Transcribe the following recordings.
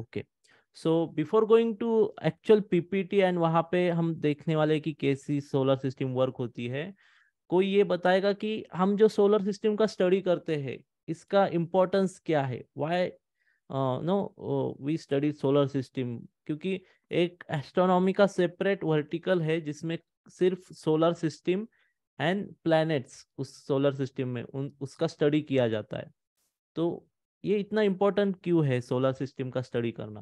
Okay so before going to actual PPT and वहां पे हम देखने वाले कि कैसी सोलर सिस्टम वर्क होती है कोई ये बताएगा कि हम जो सोलर सिस्टम का स्टडी करते हैं इसका इम्पोर्टेंस क्या है why no we study solar system क्योंकि एक एस्ट्रोनॉमी का सेपरेट वर्टिकल है जिसमें सिर्फ सोलर सिस्टम एंड प्लैनेट्स उस सोलर सिस्टम में उन उसका स्टडी किया जाता है तो ये इतना इंपॉर्टेंट क्यों है सोलर सिस्टम का स्टडी करना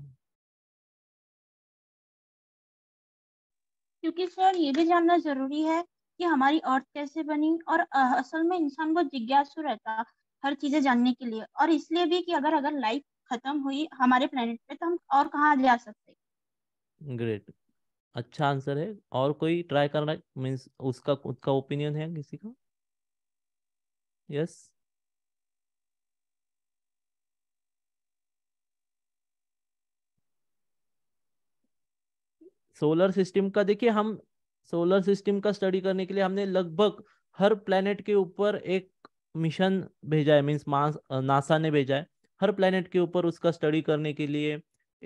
क्योंकि सर ये भी जानना जरूरी है कि हमारी अर्थ कैसे बनी और असल में इंसान बहुत जिज्ञासु रहता हर चीजें जानने के लिए और इसलिए भी कि अगर अगर लाइफ खत्म हुई हमारे प्लेनेट पे तो हम और कहाँ जा सकते ग्रेट अच्छा आंसर है और कोई ट्राई करना मीन्स उसका खुद का ओपिनियन है किसी का यस yes? सोलर सिस्टम का देखिए हम सोलर सिस्टम का स्टडी करने के लिए हमने लगभग हर प्लेनेट के ऊपर एक मिशन भेजा है मीन्स नासा ने भेजा है हर प्लेनेट के ऊपर उसका स्टडी करने के लिए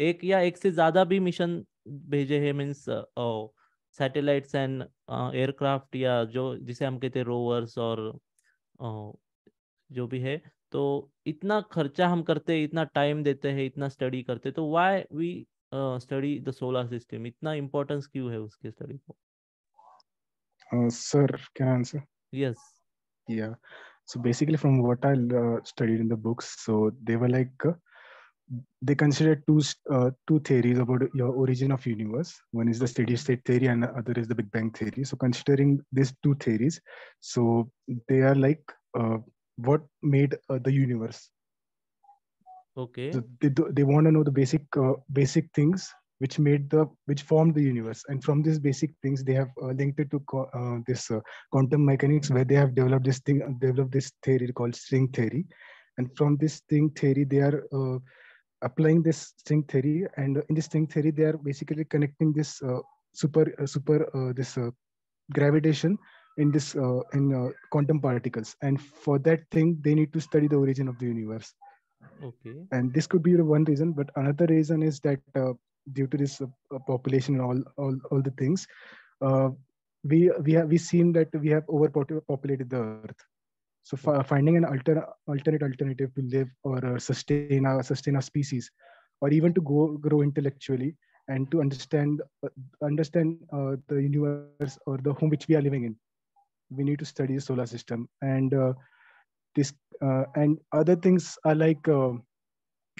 एक या एक से ज़्यादा भी मिशन भेजे है मीन्स सैटेलाइट्स एंड एयरक्राफ्ट या जो जिसे हम कहते हैं रोवर्स और आ, जो भी है तो इतना खर्चा हम करते हैं इतना टाइम देते हैं इतना स्टडी करते तो why we study the solar system इतना इम्पोर्टेंस क्यों है उसके स्टडी को सर क्या आंसर यस या so basically from what I studied in the books so they were like they consider two two theories about your origin of universe one is the steady state theory and other is the big bang theory so considering this two theories so they are like what made the universe okay so they, they want to know the basic uh, basic things which made the which formed the universe and from these basic things they have uh, linked it to co- uh, this uh, quantum mechanics where they have developed this thing developed this theory called string theory and from this string theory they are uh, applying this string theory and in this string theory they are basically connecting this uh, super uh, super this gravitation in this in quantum particles and for that thing they need to study the origin of the universe okay and this could be one reason but another reason is that uh, due to this uh, uh, population and all, all all the things uh, we we have we seem that we have overpopulated the earth so f- finding an alter, alternate alternative to live or uh, sustain our sustain our species or even to go grow intellectually and to understand uh, understand the universe or the home which we are living in we need to study the solar system and this uh, and other things are like uh,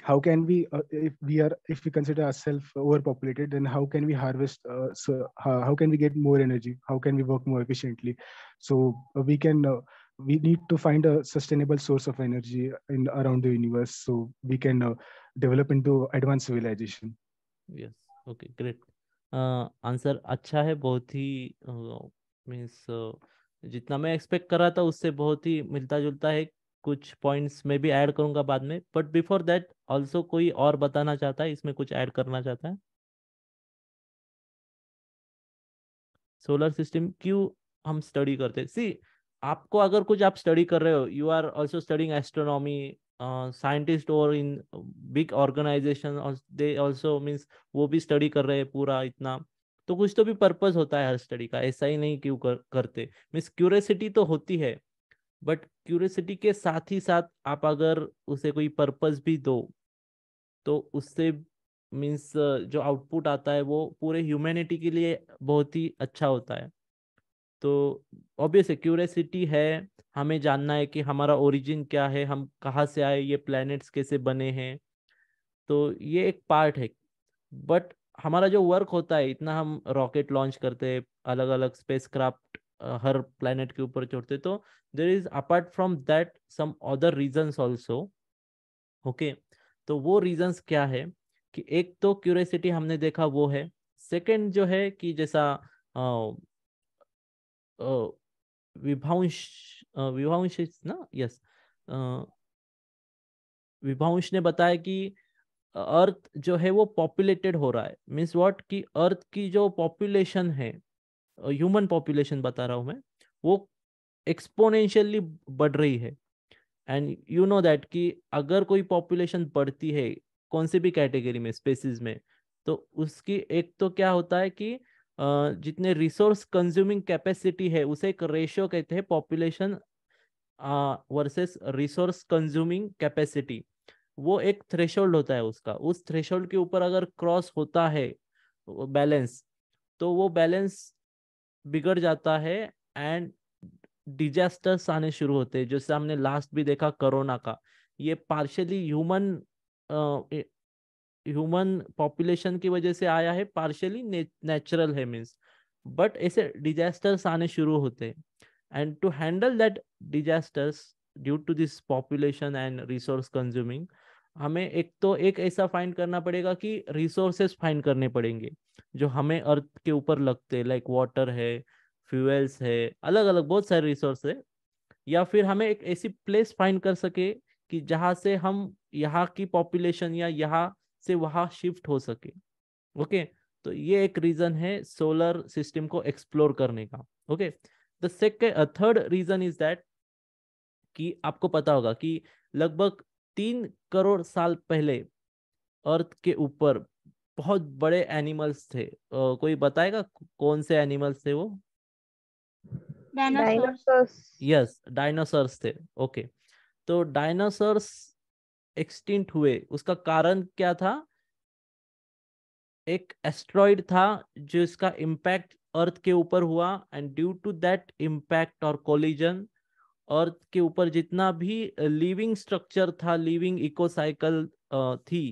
how can we uh, if we are if we consider ourselves overpopulated then how can we harvest uh, so how, uh, how, can we get more energy how can we work more efficiently so uh, we can we need to find a sustainable source of energy in around the universe so we can develop into advanced civilization yes okay great answer acha hai bahut hi means जितना मैं expect कर रहा था उससे बहुत ही मिलता जुलता है कुछ पॉइंट्स में भी ऐड करूंगा बाद में बट बिफोर दैट ऑल्सो कोई और बताना चाहता है इसमें कुछ ऐड करना चाहता है सोलर सिस्टम क्यों हम स्टडी करते हैं सी आपको अगर कुछ आप स्टडी कर रहे हो you are also studying astronomy scientist और in big organisation they also means वो भी स्टडी कर रहे हैं पूरा इतना तो कुछ तो भी पर्पज होता है हर स्टडी का ऐसा ही नहीं क्यों कर, करते मीन्स क्यूरियसिटी तो होती है बट क्यूरियसिटी के साथ ही साथ आप अगर उसे कोई पर्पज भी दो तो उससे मीन्स जो आउटपुट आता है वो पूरे ह्यूमैनिटी के लिए बहुत ही अच्छा होता है तो ऑब्वियस है क्यूरियसिटी है हमें जानना है कि हमारा ओरिजिन क्या है हम कहाँ से आए ये प्लैनेट्स कैसे बने हैं तो ये एक पार्ट है बट हमारा जो वर्क होता है इतना हम रॉकेट लॉन्च करते अलग अलग स्पेस क्राफ्ट हर प्लानट के ऊपर छोड़ते तो there is apart from that some other reasons also okay तो वो रीजंस क्या है कि एक तो क्यूरियसिटी हमने देखा वो है सेकंड जो है कि जैसा विभांश विभांश ना यस विभांश ने बताया कि अर्थ जो है वो पॉपुलेटेड हो रहा है मीन्स वॉट कि अर्थ की जो पॉपुलेशन है ह्यूमन पॉपुलेशन बता रहा हूँ मैं वो एक्सपोनेंशियली बढ़ रही है एंड यू नो दैट कि अगर कोई पॉपुलेशन बढ़ती है कौन से भी कैटेगरी में स्पेसिस में तो उसकी एक तो क्या होता है कि जितने रिसोर्स कंज्यूमिंग कैपेसिटी है उसे एक रेशियो कहते हैं population versus resource consuming capacity वो एक थ्रेशोल्ड होता है उसका उस थ्रेश के ऊपर अगर क्रॉस होता है बैलेंस तो वो बैलेंस बिगड़ जाता है एंड डिजास्टर्स आने शुरू होते हैं जैसे हमने लास्ट भी देखा कोरोना का ये पार्शली ह्यूमन ह्यूमन पॉपुलेशन की वजह से आया है पार्शली नेचुरल है मीन्स बट ऐसे डिजास्टर्स आने शुरू होते हैं and to handle that disasters due to this population and resource consuming हमें एक तो एक ऐसा फाइंड करना पड़ेगा कि रिसोर्सेस फाइंड करने पड़ेंगे जो हमें अर्थ के ऊपर लगते हैं लाइक वाटर है फ्यूएल्स है अलग अलग बहुत सारे रिसोर्स है या फिर हमें एक ऐसी प्लेस फाइंड कर सके कि जहाँ से हम यहाँ की पॉपुलेशन या यहाँ से वहाँ शिफ्ट हो सके ओके तो ये एक रीज़न है सोलर सिस्टम को एक्सप्लोर करने का okay the second third reason is that कि आपको पता होगा कि लगभग तीन करोड़ साल पहले अर्थ के ऊपर बहुत बड़े एनिमल्स थे आ, कोई बताएगा कौन से एनिमल्स थे वो डायनासोर्स यस डायनासोर्स थे ओके तो डायनासोर्स एक्सटिंक्ट हुए उसका कारण क्या था एक एस्ट्रॉइड था जो इसका इम्पैक्ट अर्थ के ऊपर हुआ and due to that impact और कोलिजन अर्थ के ऊपर जितना भी लिविंग स्ट्रक्चर था लिविंग इकोसाइकल थी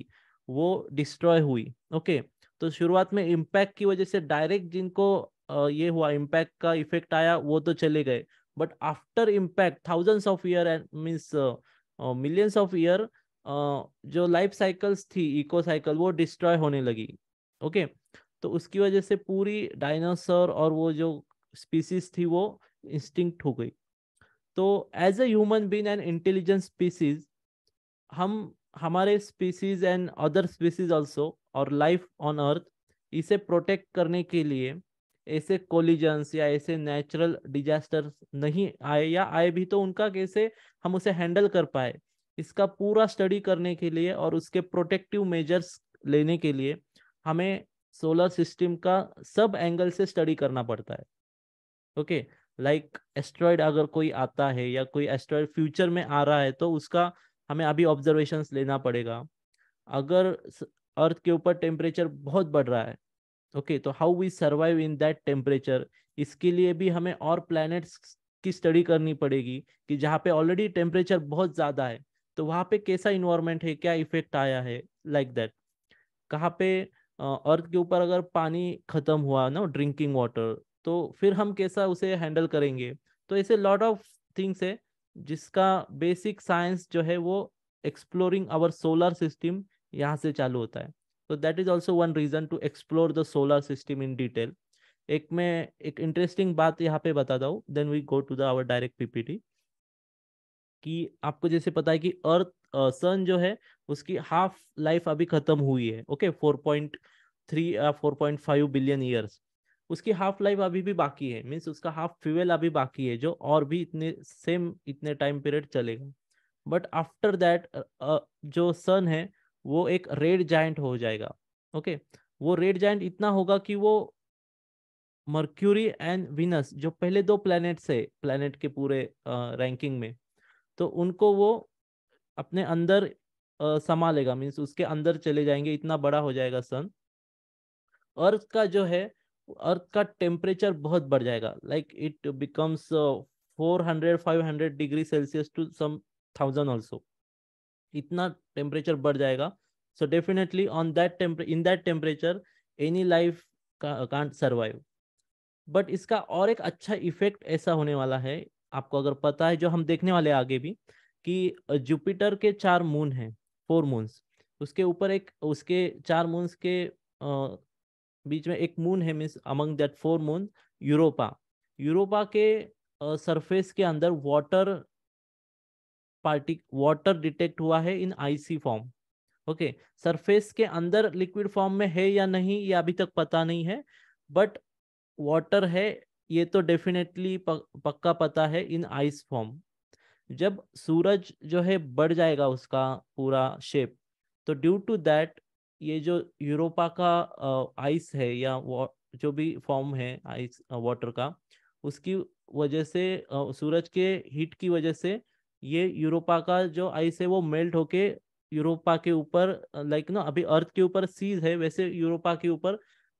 वो डिस्ट्रॉय हुई ओके तो शुरुआत में इम्पैक्ट की वजह से डायरेक्ट जिनको ये हुआ इम्पैक्ट का इफेक्ट आया वो तो चले गए but after impact thousands of year and means millions of year जो लाइफ साइकिल्स थी इको साइकिल वो डिस्ट्रॉय होने लगी ओके okay? तो उसकी वजह से पूरी डायनासोर और वो जो स्पीसीज थी वो इंस्टिंक्ट हो गई तो as a human being and intelligent species हम हमारे species and other species also और लाइफ ऑन अर्थ इसे प्रोटेक्ट करने के लिए ऐसे कोलिजन्स या ऐसे नेचुरल डिजास्टर नहीं आए या आए भी तो उनका कैसे हम उसे हैंडल कर पाए इसका पूरा स्टडी करने के लिए और उसके प्रोटेक्टिव मेजर्स लेने के लिए हमें सोलर सिस्टम का सब एंगल से स्टडी करना पड़ता है okay okay? Like like, asteroid अगर कोई आता है या कोई एस्ट्रॉयड फ्यूचर में आ रहा है तो उसका हमें अभी ऑब्जर्वेशंस लेना पड़ेगा अगर अर्थ के ऊपर टेम्परेचर बहुत बढ़ रहा है ओके तो how we survive in that temperature इसके लिए भी हमें और प्लैनेट्स की स्टडी करनी पड़ेगी कि जहाँ पे ऑलरेडी टेम्परेचर बहुत ज़्यादा है तो वहाँ पे कैसा इन्वायरमेंट है क्या इफेक्ट आया है लाइक like दैट कहाँ पे अर्थ के ऊपर अगर पानी खत्म हुआ ना ड्रिंकिंग वाटर तो फिर हम कैसा उसे हैंडल करेंगे तो ऐसे लॉट ऑफ थिंग्स है जिसका बेसिक साइंस जो है वो एक्सप्लोरिंग आवर सोलर सिस्टम यहाँ से चालू होता है तो that is also one reason to explore the solar system in detail एक मैं एक इंटरेस्टिंग बात यहाँ पे बताता हूँ then we go to the our direct PPT कि आपको जैसे पता है कि अर्थ सन जो है उसकी हाफ लाइफ अभी खत्म हुई है okay four point three four point five billion years उसकी हाफ लाइफ अभी भी बाकी है मीन्स उसका हाफ फ्यूएल अभी बाकी है जो और भी इतने सेम इतने टाइम पीरियड चलेगा बट आफ्टर दैट जो सन है वो एक रेड जाइंट हो जाएगा ओके okay? वो रेड जाइंट इतना होगा कि वो मर्क्यूरी एंड विनस जो पहले दो प्लैनेट्स है प्लैनेट के पूरे रैंकिंग में तो उनको वो अपने अंदर संभालेगा समा लेगा मीन्स उसके अंदर चले जाएंगे इतना बड़ा हो जाएगा सन अर्थ का जो है अर्थ का टेम्परेचर बहुत बढ़ जाएगा like it becomes five hundred degree Celsius to some thousand also इतना टेम्परेचर बढ़ जाएगा so definitely on that in that temperature any life can't survive but इसका और एक अच्छा इफेक्ट ऐसा होने वाला है आपको अगर पता है जो हम देखने वाले आगे भी कि जुपिटर uh, के चार मून हैं फोर मून्स उसके ऊपर एक उसके चार मून्स के uh, बीच में एक मून है means among that four moon Europa Europa के सरफेस के अंदर वाटर पार्टी वाटर डिटेक्ट हुआ है in icy form okay surface के अंदर लिक्विड फॉर्म में है या नहीं ये अभी तक पता नहीं है बट वाटर है ये तो डेफिनेटली पक्का पता है इन आइस फॉर्म जब सूरज जो है बढ़ जाएगा उसका पूरा शेप तो ड्यू टू दैट ये जो यूरोपा का आइस है या जो भी फॉर्म है आइस वाटर का उसकी वजह से सूरज के हीट की वजह से ये यूरोपा का जो आइस है वो मेल्ट होके यूरोपा के ऊपर लाइक ना अभी अर्थ के ऊपर सीज है वैसे यूरोपा के ऊपर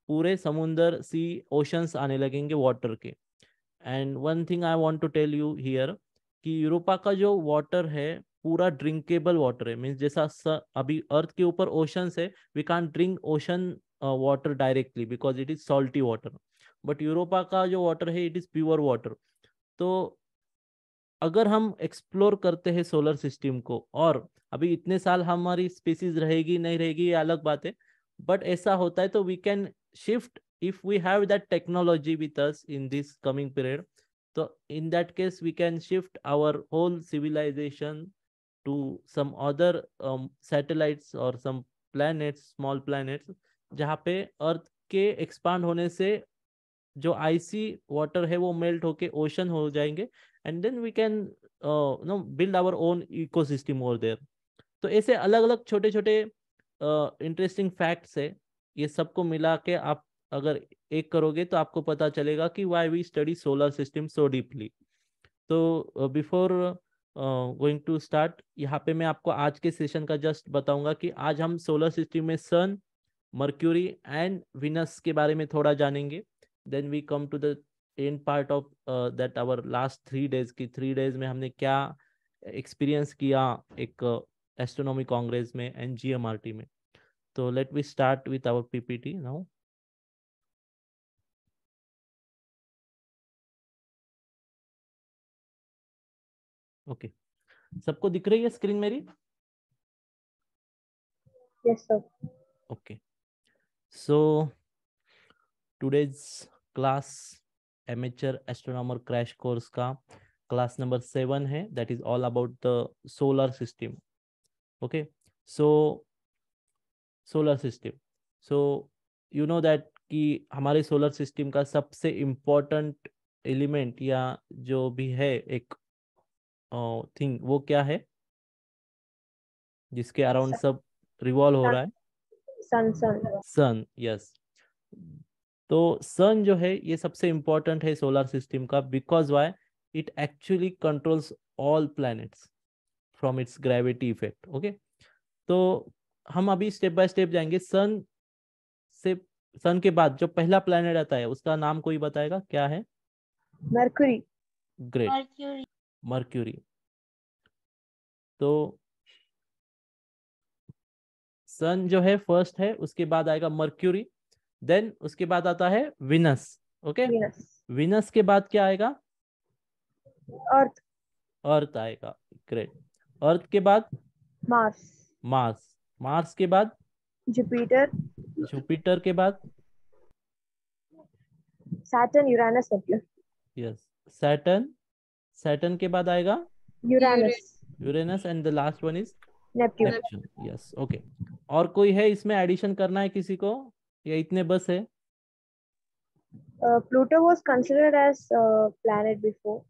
पूरे समुंदर सी ओशंस आने लगेंगे वाटर के and one thing I want to tell you here कि यूरोपा का जो वाटर है पूरा ड्रिंकेबल वाटर है मीन्स जैसा अभी अर्थ के ऊपर ओशंस है we can drink ocean water directly because it is salty water but Europa का जो वाटर है इट इज प्योर वाटर तो अगर हम एक्सप्लोर करते हैं सोलर सिस्टम को और अभी इतने साल हमारी स्पीसीज रहेगी नहीं रहेगी ये अलग बात है बट ऐसा होता है तो we can shift if we have that technology with us in this coming period तो in that case we can shift our whole civilization to some other um, satellites or some planets small planets जहाँ पे अर्थ के expand होने से जो IC water है वो melt होके ओशन हो जाएंगे and then we can now build our own eco system और देर तो ऐसे अलग अलग छोटे छोटे इंटरेस्टिंग uh, फैक्ट्स है ये सबको मिला के आप अगर एक करोगे तो आपको पता चलेगा कि why we study solar system so deeply तो before uh, going to start यहाँ पे मैं आपको आज के सेशन का जस्ट बताऊंगा कि आज हम सोलर सिस्टम में सन मर्क्यूरी एंड विनस के बारे में थोड़ा जानेंगे then we come to the end part of that our last three days की थ्री डेज में हमने क्या एक्सपीरियंस किया एक एस्ट्रोनॉमी कांग्रेस में एंड जी में तो let we start with our PPT now okay सबको दिख रही है स्क्रीन मेरी yes sir okay so today's class amateur astronomer crash course का क्लास नंबर सेवन है that is all about the solar system okay so solar system so you know that कि हमारे solar system का सबसे important element या जो भी है एक थिंग वो क्या है जिसके अराउंड सब रिवॉल्व हो रहा है सन सन सन यस तो सन जो है ये सबसे इंपॉर्टेंट है सोलर सिस्टम का because why it actually controls all planets from its gravity effect okay तो हम अभी स्टेप बाय स्टेप जाएंगे सन से सन के बाद जो पहला प्लैनेट आता है उसका नाम कोई बताएगा क्या है मर्क्यूरी ग्रेट मर्क्यूरी मर्क्यूरी तो सन जो है फर्स्ट है उसके बाद आएगा मर्क्यूरी देन उसके बाद आता है विनस ओके विनस के बाद क्या आएगा अर्थ अर्थ आएगा ग्रेट अर्थ के बाद मार्स मार्स मार्स के बाद जुपिटर जुपिटर के बाद Saturn Uranus yes Saturn Saturn के बाद आएगा Uranus Uranus and the last one is Neptune yes okay और कोई है इसमें एडिशन करना है किसी को या इतने बस है Pluto was considered as planet before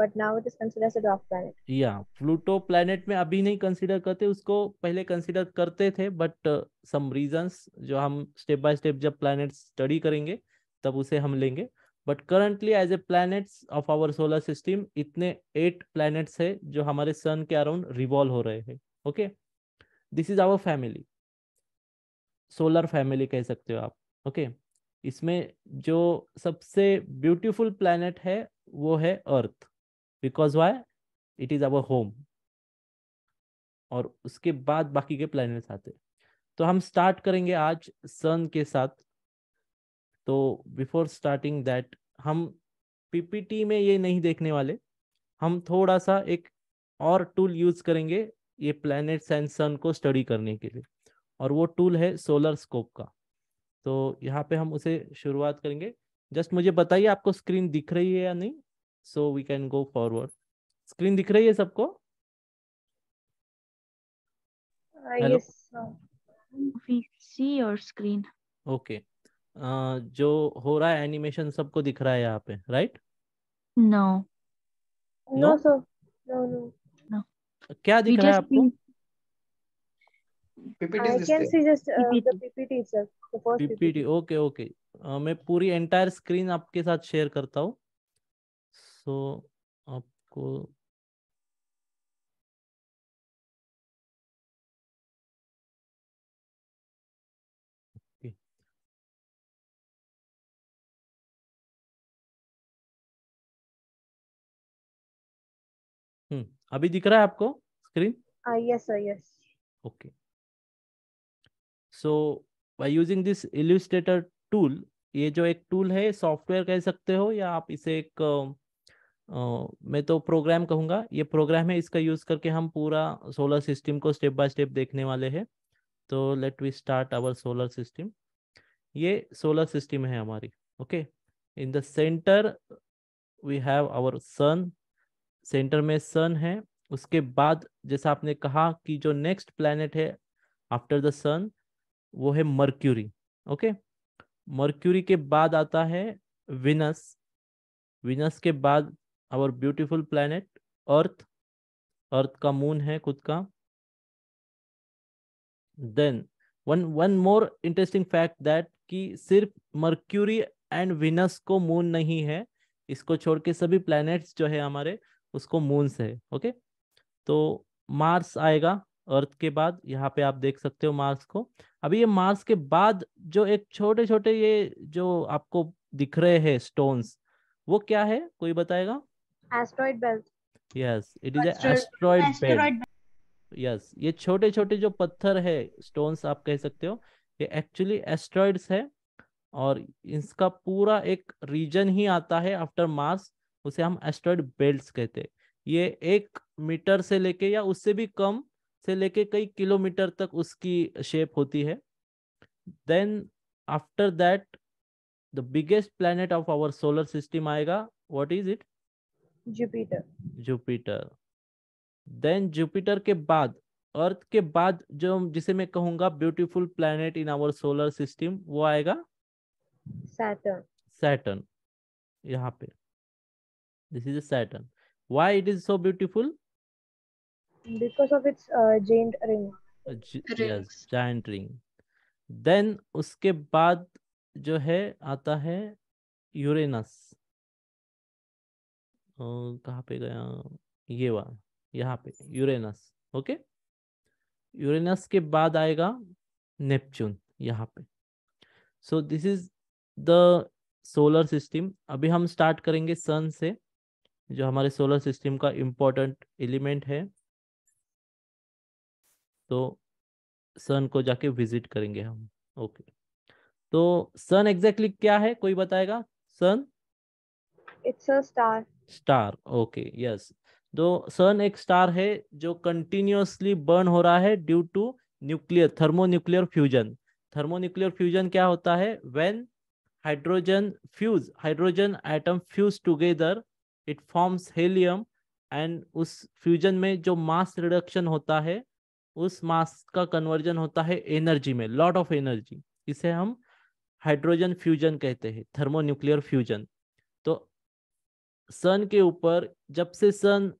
but now it is considered as a डॉग प्लैनेट या प्लूटो प्लैनेट में अभी नहीं कंसीडर करते उसको पहले कंसीडर करते थे बट सम रीजंस जो हम स्टेप बाय स्टेप जब प्लैनेट्स स्टडी करेंगे तब उसे हम लेंगे but currently as a planets of our solar system इतने एट प्लैनेट्स है जो हमारे सन के अराउंड रिवॉल्व हो रहे हैं okay this is our family solar family कह सकते हो आप ओके okay? इसमें जो सबसे ब्यूटीफुल प्लैनेट है वो है earth because why it is our home और उसके बाद बाकी के प्लैनेट्स आते हैं तो हम स्टार्ट करेंगे आज सन के साथ तो बिफोर स्टार्टिंग दैट हम पीपीटी में ये नहीं देखने वाले हम थोड़ा सा एक और टूल यूज करेंगे ये प्लैनेट एंड सन को स्टडी करने के लिए और वो टूल है सोलर स्कोप का तो यहाँ पे हम उसे शुरुआत करेंगे जस्ट मुझे बताइए आपको स्क्रीन दिख रही है या नहीं so we can go forward screen दिख रही है सबको hello we see your screen okay जो हो रहा है एनिमेशन सबको दिख रहा है यहाँ पे right no no sir no no क्या दिख रहा है आपको पीपीटी ओके ओके मैं पूरी एंटायर स्क्रीन आपके साथ शेयर करता हूँ सो so, आपको अभी दिख रहा है आपको screen yes sir yes okay so by using this illustrator tool ये जो एक टूल है सॉफ्टवेयर कह सकते हो या आप इसे एक आ, मैं तो प्रोग्राम कहूंगा ये प्रोग्राम है इसका यूज करके हम पूरा सोलर सिस्टम को स्टेप बाय स्टेप देखने वाले हैं तो let we start our solar system ये सोलर सिस्टम है हमारी okay in the centre we have our sun centre में सन है उसके बाद जैसा आपने कहा कि जो नेक्स्ट प्लैनेट है आफ्टर द सन वो है मर्क्यूरी ओके मर्क्यूरी के बाद आता है विनस विनस के बाद our beautiful planet earth earth का मून है खुद का then one one more interesting fact that कि सिर्फ मर्क्यूरी एंड विनस को मून नहीं है इसको छोड़ के सभी प्लैनेट्स जो है हमारे उसको मून से ओके तो मार्स आएगा अर्थ के बाद यहाँ पे आप देख सकते हो मार्स को अभी ये मार्स के बाद जो एक छोटे छोटे ये जो आपको दिख रहे हैं स्टोन्स वो क्या है कोई बताएगा asteroid belt yes it is asteroid belt yes ये छोटे छोटे जो पत्थर है स्टोन्स आप कह सकते हो ये एक्चुअली एस्ट्रॉइड्स है और इसका पूरा एक रीजन ही आता है आफ्टर मार्स उसे हम एस्ट्रॉइड बेल्ट कहते हैं ये एक मीटर से लेके या उससे भी कम से लेके कई किलोमीटर तक उसकी शेप होती है then after that the biggest planet of our solar system आएगा what is it Jupiter Jupiter then Jupiter के बाद अर्थ के बाद जो जिसे मैं कहूंगा beautiful planet in our solar system वो आएगा सैटर्न सैटर्न यहाँ पे This is a Saturn. Why it is so beautiful? Because of its uh, giant ring. Uh, Rings. Yes, giant ring. Then उसके बाद जो है आता है यूरेनस कहाँ पे गया ये वाला यहाँ पे यूरेनस ओके यूरेनस के बाद आएगा नेपच्यून यहाँ पे so this is the solar system अभी हम स्टार्ट करेंगे सन से जो हमारे सोलर सिस्टम का इम्पोर्टेंट एलिमेंट है तो सन को जाके विजिट करेंगे हम ओके तो सन एग्जैक्टली क्या है कोई बताएगा sun it's a star star okay yes तो सन एक स्टार है जो कंटिन्यूसली बर्न हो रहा है due to nuclear thermonuclear fusion thermonuclear fusion क्या होता है when hydrogen fuse hydrogen atom fuse together it forms helium and उस फ्यूजन में जो मास रिडक्शन होता है उस मास का कन्वर्जन होता है एनर्जी में लॉट ऑफ एनर्जी इसे हम हाइड्रोजन फ्यूजन कहते हैं थर्मोन्यूक्लियर फ्यूजन तो सन के ऊपर जब से सन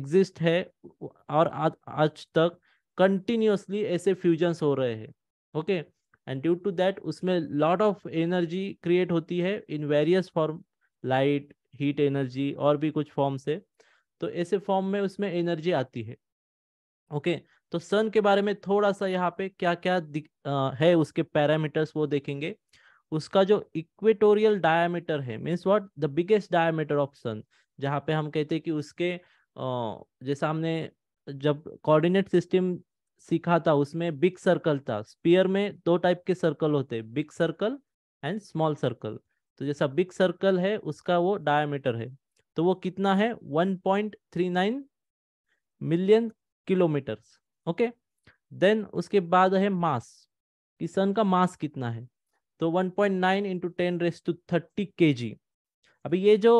एग्जिस्ट है और आज तक कंटिन्यूसली ऐसे फ्यूजन्स हो रहे हैं okay and due to that उसमें लॉट ऑफ एनर्जी क्रिएट होती है in various form light heat energy और भी कुछ फॉर्म से तो ऐसे फॉर्म में उसमें एनर्जी आती है ओके तो सन के बारे में थोड़ा सा यहाँ पे क्या क्या है उसके पैरामीटर्स वो देखेंगे उसका जो इक्वेटोरियल डायामीटर है means what the biggest diameter of sun जहाँ पे हम कहते हैं कि उसके जैसा हमने जब कोऑर्डिनेट सिस्टम सीखा था उसमें बिग सर्कल था स्पीयर में दो टाइप के सर्कल होते big circle and small circle तो जैसा बिग सर्कल है उसका वो डायमीटर है तो वो कितना है 1.39 मिलियन किलोमीटर ओके देन उसके बाद है मास कि सन का मास कितना है तो 1.9 point nine into ten raise to thirty के अभी ये जो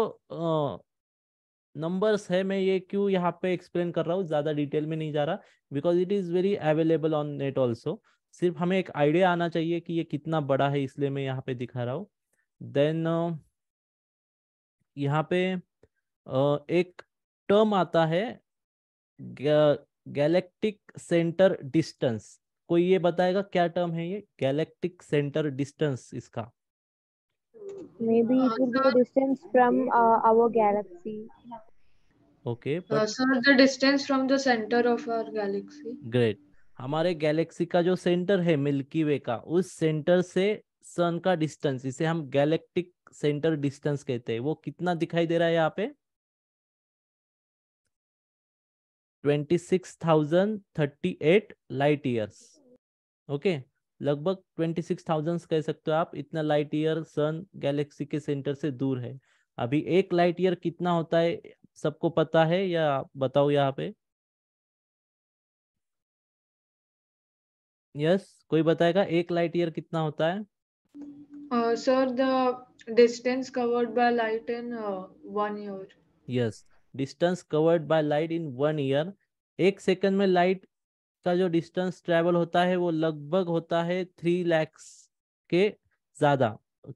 नंबर्स है मैं ये क्यों यहाँ पे एक्सप्लेन कर रहा हूँ ज़्यादा डिटेल में नहीं जा रहा because it is very available on net also सिर्फ हमें एक आइडिया आना चाहिए कि ये कितना बड़ा है इसलिए मैं यहाँ पे दिखा रहा हूँ देन यहाँ पे एक टर्म आता है गैलेक्टिक सेंटर डिस्टेंस कोई ये बताएगा क्या टर्म है ये गैलेक्टिक सेंटर डिस्टेंस इसका distance from our galaxy okay sir the distance from the centre of our galaxy great हमारे गैलेक्सी का जो सेंटर है मिल्की वे का उस सेंटर से सन का डिस्टेंस इसे हम गैलेक्टिक सेंटर डिस्टेंस कहते हैं वो कितना दिखाई दे रहा है यहाँ पे twenty six thousand thirty eight light years okay लगभग ट्वेंटी सिक्स थाउजेंड कह सकते हो आप इतना लाइट ईयर सन गैलेक्सी के सेंटर से दूर है अभी एक लाइट ईयर कितना होता है सबको पता है या बताओ यहाँ पे यस yes, कोई बताएगा एक लाइट ईयर कितना होता है Uh, sir, the distance covered by light in uh, one year. Yes, distance covered by light in one year. एक सेकंड में लाइट का जो डिस्टेंस ट्रेवल होता है वो लगभग होता है थ्री लैक्स के ज्यादा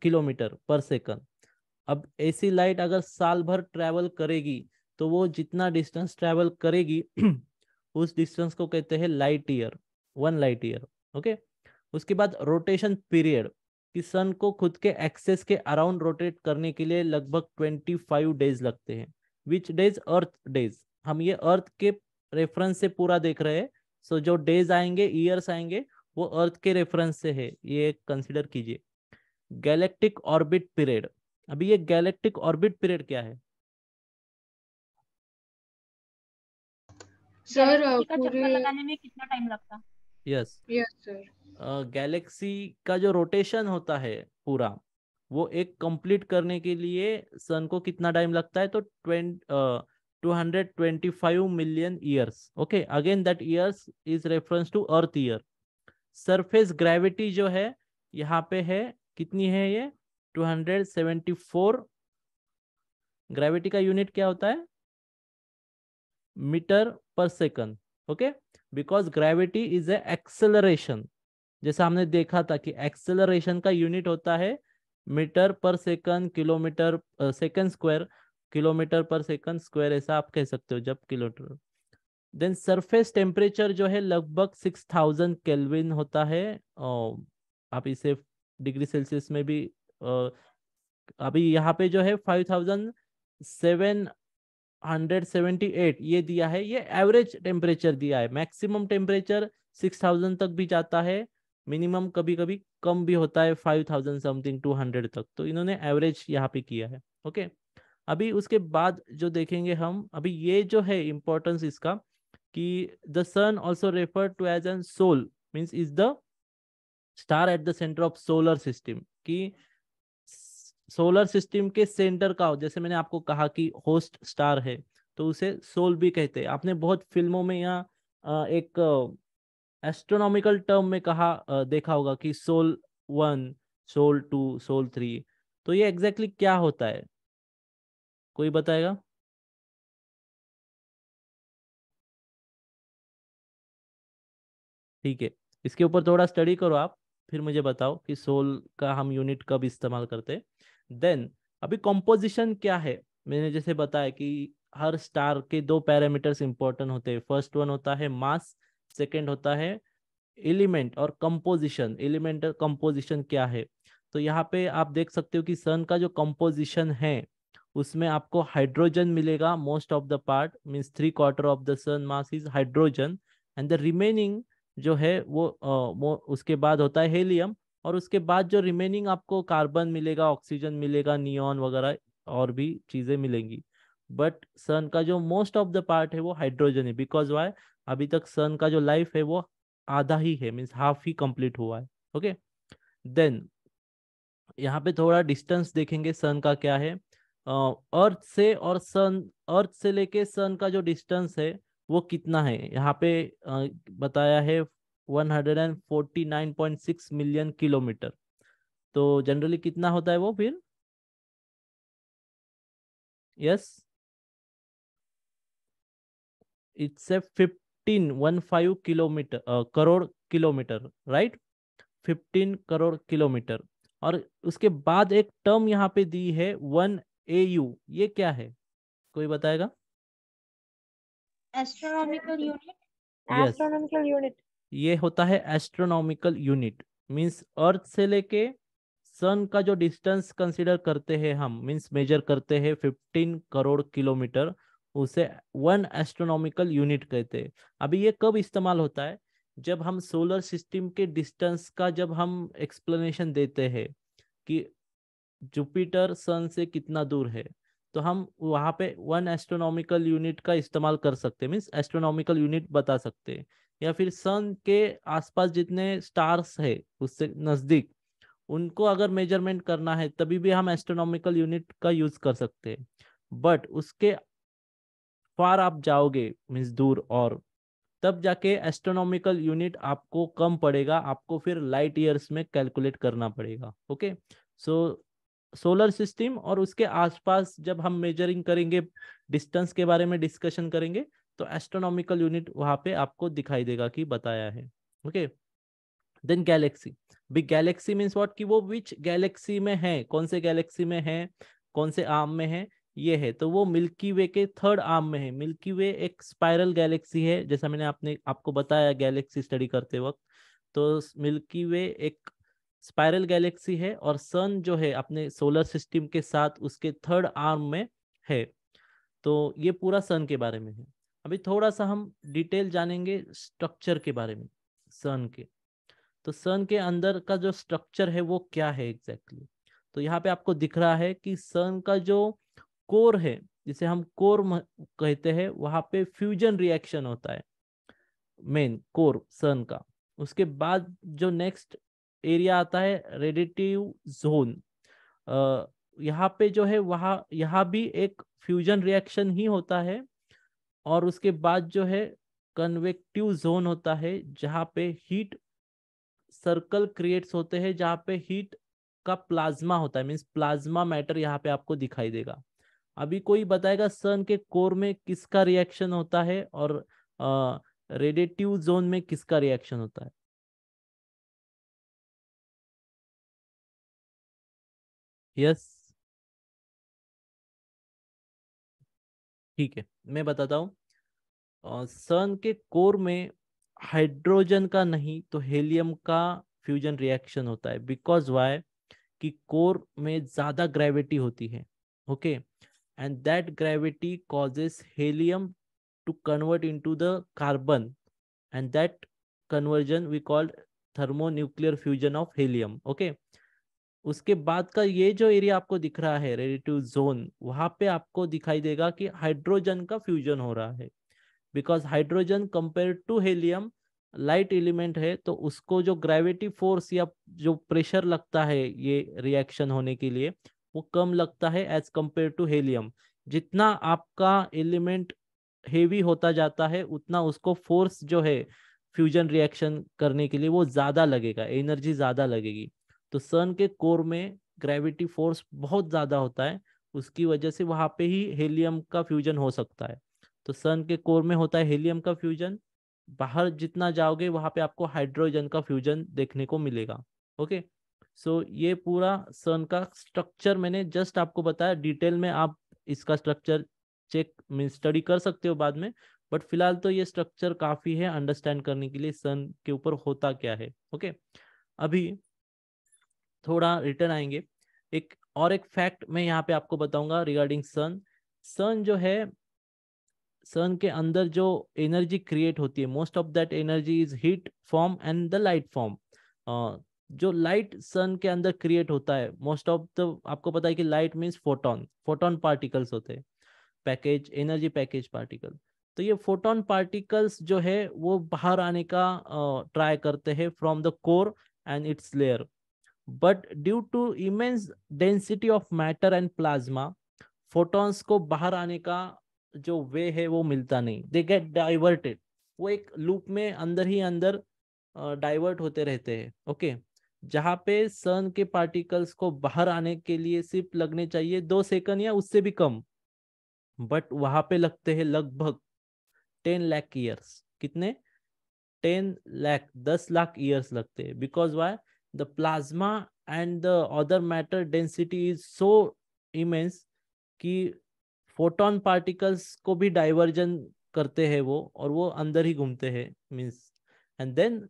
किलोमीटर पर सेकंड अब ऐसी लाइट अगर साल भर ट्रेवल करेगी तो वो जितना डिस्टेंस ट्रेवल करेगी उस डिस्टेंस को कहते हैं light year one light year okay उसके बाद रोटेशन पीरियड कि सन को खुद के एक्सेस के अराउंड रोटेट करने के लिए लगभग 25 डेज लगते हैं विच डेज अर्थ डेज हम ये अर्थ के रेफरेंस से पूरा देख रहे हैं सो so, जो डेज आएंगे ईयर्स आएंगे वो अर्थ के रेफरेंस से है ये कंसिडर कीजिए गैलेक्टिक ऑर्बिट पीरियड अभी ये गैलेक्टिक ऑर्बिट पीरियड क्या है सर पूरे लगाने में कितना टाइम लगता यस यस सर गैलेक्सी का जो रोटेशन होता है पूरा वो एक कंप्लीट करने के लिए सन को कितना टाइम लगता है तो two hundred twenty five million years okay again that years is reference to earth year surface gravity जो है यहाँ पे है कितनी है ये two hundred seventy four gravity का यूनिट क्या होता है metre per second okay because gravity is a acceleration जैसा हमने देखा था कि एक्सेलरेशन का यूनिट होता है metre per second kilometre second square kilometre per second square ऐसा आप कह सकते हो जब किलोमीटर देन सरफेस टेम्परेचर जो है लगभग सिक्स थाउजेंड केलविन होता है और आप इसे डिग्री सेल्सियस में भी अभी यहाँ पे जो है five thousand seven hundred seventy eight ये दिया है ये एवरेज टेम्परेचर दिया है मैक्सिमम टेम्परेचर सिक्स थाउजेंड तक भी जाता है मिनिमम कभी कभी कम भी होता है five thousand something two hundred तक तो इन्होंने एवरेज यहाँ पे किया है ओके अभी उसके बाद जो देखेंगे हम अभी ये जो है इम्पोर्टेंस इसका कि the sun also refer to as an sol means is the star at the centre of solar system कि सोलर सिस्टम के सेंटर का हो जैसे मैंने आपको कहा कि होस्ट स्टार है तो उसे सोल भी कहते हैं आपने बहुत फिल्मों में यहाँ एक एस्ट्रोनॉमिकल टर्म में कहा देखा होगा कि sol one sol two sol three तो ये एग्जैक्टली exactly क्या होता है कोई बताएगा ठीक है इसके ऊपर थोड़ा स्टडी करो आप फिर मुझे बताओ कि सोल का हम यूनिट कब इस्तेमाल करते हैं देन अभी कॉम्पोजिशन क्या है मैंने जैसे बताया कि हर स्टार के दो पैरामीटर्स इंपॉर्टेंट होते हैं फर्स्ट वन होता है मास सेकेंड होता है एलिमेंट और कंपोजिशन एलिमेंट कंपोजिशन क्या है तो यहाँ पे आप देख सकते हो कि सन का जो कंपोजिशन है उसमें आपको हाइड्रोजन मिलेगा most of the part means three quarter of the sun mass is hydrogen and the remaining जो है वो, आ, वो उसके बाद होता है हेलियम और उसके बाद जो रिमेनिंग आपको कार्बन मिलेगा ऑक्सीजन मिलेगा नियॉन वगैरह और भी चीज़ें मिलेंगी बट सन का जो मोस्ट ऑफ द पार्ट है वो हाइड्रोजन है बिकॉज वाई अभी तक सन का जो लाइफ है वो आधा ही है मीन्स हाफ ही कंप्लीट हुआ है ओके देन यहाँ पे थोड़ा डिस्टेंस देखेंगे सन का क्या है अर्थ से और सन अर्थ से लेके सन का जो डिस्टेंस है वो कितना है यहाँ पे बताया है 149.6 मिलियन किलोमीटर तो जनरली कितना होता है वो फिर yes it's a fifteen one five kilometre crore kilometre right fifteen crore kilometre और उसके बाद एक टर्म यहाँ पे दी है वन ए यू ये क्या है कोई बताएगा एस्ट्रोनॉमिकल यूनिट एस्ट्रोनॉमिकल यूनिट ये होता है एस्ट्रोनॉमिकल यूनिट मींस अर्थ से लेके सन का जो डिस्टेंस कंसिडर करते हैं हम मींस मेजर करते हैं 15 करोड़ किलोमीटर उसे वन एस्ट्रोनॉमिकल यूनिट कहते हैं अभी ये कब इस्तेमाल होता है जब हम सोलर सिस्टम के डिस्टेंस का जब हम एक्सप्लेनेशन देते हैं कि जुपिटर सन से कितना दूर है तो हम वहाँ पे वन एस्ट्रोनॉमिकल यूनिट का इस्तेमाल कर सकते हैं मीन्स एस्ट्रोनॉमिकल यूनिट बता सकते हैं या फिर सन के आसपास जितने स्टार्स है उससे नज़दीक उनको अगर मेजरमेंट करना है तभी भी हम एस्ट्रोनॉमिकल यूनिट का यूज़ कर सकते हैं बट उसके फार आप जाओगे मीन्स दूर और तब जाके एस्ट्रोनॉमिकल यूनिट आपको कम पड़ेगा आपको फिर लाइट ईयर्स में कैलकुलेट करना पड़ेगा ओके सो सोलर सिस्टम और उसके आसपास जब हम मेजरिंग करेंगे डिस्टेंस के बारे में डिस्कशन करेंगे तो एस्ट्रोनॉमिकल यूनिट वहां पे आपको दिखाई देगा कि बताया है okay then galaxy big galaxy means what कि वो विच गैलेक्सी में है कौन से गैलेक्सी में है कौन से आम में है ये है तो वो मिल्की वे के थर्ड आर्म में है मिल्की वे एक स्पायरल गैलेक्सी है जैसा मैंने आपने आपको बताया गैलेक्सी स्टडी करते वक्त तो मिल्की वे एक स्पायरल गैलेक्सी है और सन जो है अपने सोलर सिस्टम के साथ उसके थर्ड आर्म में है तो ये पूरा सन के बारे में है अभी थोड़ा सा हम डिटेल जानेंगे स्ट्रक्चर के बारे में सन के तो सन के अंदर का जो स्ट्रक्चर है वो क्या है एग्जैक्टली exactly? तो यहाँ पे आपको दिख रहा है कि सन का जो कोर है जिसे हम कोर कहते हैं वहां पे फ्यूजन रिएक्शन होता है मेन कोर सन का उसके बाद जो नेक्स्ट एरिया आता है रेडिटिव जोन यहाँ पे जो है वहाँ यहाँ भी एक फ्यूजन रिएक्शन ही होता है और उसके बाद जो है कन्वेक्टिव जोन होता है जहाँ पे हीट सर्कल क्रिएट्स होते हैं जहाँ पे हीट का प्लाज्मा होता है मीन्स प्लाज्मा मैटर यहाँ पे आपको दिखाई देगा अभी कोई बताएगा सन के कोर में किसका रिएक्शन होता है और रेडिएटिव जोन में किसका रिएक्शन होता है यस ठीक है मैं बताता हूँ सन के कोर में हाइड्रोजन का नहीं तो हेलियम का फ्यूजन रिएक्शन होता है बिकॉज वाई कि कोर में ज्यादा ग्रेविटी होती है okay okay? and that gravity causes helium to convert into the carbon and that conversion we called thermonuclear fusion of helium okay उसके बाद का ये जो एरिया आपको दिख रहा है रेडिटिव जोन वहां पे आपको दिखाई देगा कि हाइड्रोजन का फ्यूजन हो रहा है because hydrogen compare to helium light element है तो उसको जो ग्रेविटी फोर्स या जो प्रेशर लगता है ये रिएक्शन होने के लिए वो कम लगता है एज कंपेयर टू हेलियम जितना आपका एलिमेंट हेवी होता जाता है उतना उसको फोर्स जो है फ्यूजन रिएक्शन करने के लिए वो ज़्यादा लगेगा एनर्जी ज़्यादा लगेगी तो सन के कोर में ग्रेविटी फोर्स बहुत ज़्यादा होता है उसकी वजह से वहाँ पे ही हेलियम का फ्यूजन हो सकता है तो सन के कोर में होता है हेलियम का फ्यूजन बाहर जितना जाओगे वहाँ पे आपको हाइड्रोजन का फ्यूजन देखने को मिलेगा ओके सो so, ये पूरा सन का स्ट्रक्चर मैंने जस्ट आपको बताया डिटेल में आप इसका स्ट्रक्चर चेक मीन स्टडी कर सकते हो बाद में बट फिलहाल तो ये स्ट्रक्चर काफी है अंडरस्टैंड करने के लिए सन के ऊपर होता क्या है ओके अभी थोड़ा रिटर्न आएंगे एक और एक फैक्ट मैं यहाँ पे आपको बताऊंगा रिगार्डिंग सन सन जो है सन के अंदर जो एनर्जी क्रिएट होती है most of that energy is heat form and the light form जो लाइट सन के अंदर क्रिएट होता है मोस्ट ऑफ द आपको पता है कि light means photon photon particles होते हैं पैकेज एनर्जी पैकेज पार्टिकल तो ये फोटोन पार्टिकल्स जो है वो बाहर आने का ट्राई uh, करते हैं from the core and its layer but due to immense density of matter and plasma photons को बाहर आने का जो वे है वो मिलता नहीं दे गेट डाइवर्टेड वो एक लूप में अंदर ही अंदर डाइवर्ट uh, होते रहते हैं ओके okay? जहाँ पे सन के पार्टिकल्स को बाहर आने के लिए सिर्फ लगने चाहिए दो सेकंड या उससे भी कम बट वहां पे लगते हैं लगभग टेन लाख ईयर्स कितने टेन लाख दस लाख ईयर्स लगते हैं because why the plasma and the other matter density is so immense कि फोटोन पार्टिकल्स को भी डाइवर्जन करते हैं वो और वो अंदर ही घूमते हैं means and then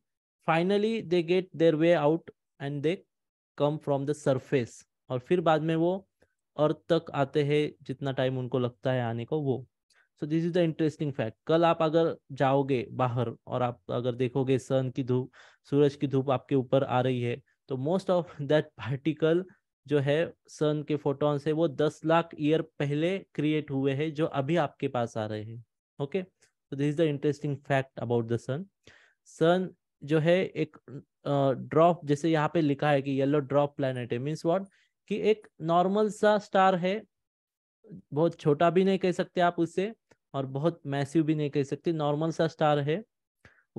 finally they get their way out and they come from the surface और फिर बाद में वो अर्थ तक आते हैं जितना टाइम उनको लगता है आने को वो so this is the interesting fact कल आप अगर जाओगे बाहर और आप अगर देखोगे सन की धूप सूरज की धूप आपके ऊपर आ रही है तो मोस्ट ऑफ दैट पार्टिकल जो है सन के फोटोन से वो दस लाख ईयर पहले क्रिएट हुए हैं जो अभी आपके पास आ रहे हैं okay so this is the interesting fact about the sun sun जो है एक ड्रॉप जैसे यहाँ पे लिखा है कि येलो ड्रॉप प्लेनेट है मीन्स वॉट कि एक नॉर्मल सा स्टार है बहुत छोटा भी नहीं कह सकते आप उससे और बहुत मैसिव भी नहीं कह सकते नॉर्मल सा स्टार है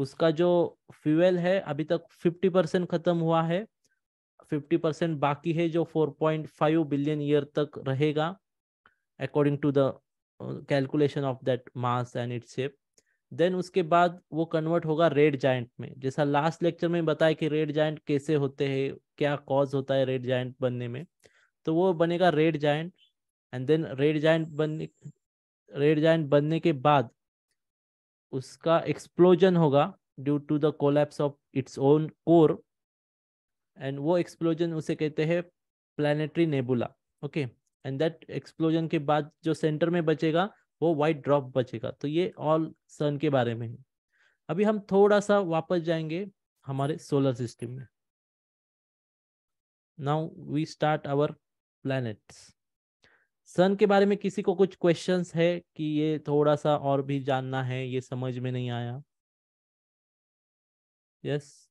उसका जो फ्यूएल है अभी तक 50 परसेंट खत्म हुआ है 50 परसेंट बाकी है जो 4.5 बिलियन ईयर तक रहेगा according to the calculation of that mass and its shape then उसके बाद वो कन्वर्ट होगा रेड जाइंट में जैसा लास्ट लेक्चर में बताया कि रेड जाइंट कैसे होते हैं क्या कॉज होता है रेड जाइंट बनने में तो वो बनेगा red giant and then red giant बनने रेड जाइंट बनने के बाद उसका एक्सप्लोजन होगा due to the collapse of its own core and वो एक्सप्लोजन उसे कहते हैं planetary nebula okay and that explosion के बाद जो सेंटर में बचेगा वो व्हाइट ड्रॉप बचेगा तो ये ऑल सन के बारे में है अभी हम थोड़ा सा वापस जाएंगे हमारे सोलर सिस्टम में now we start our planets sun के बारे में किसी को कुछ क्वेश्चंस है कि ये थोड़ा सा और भी जानना है ये समझ में नहीं आया यस yes.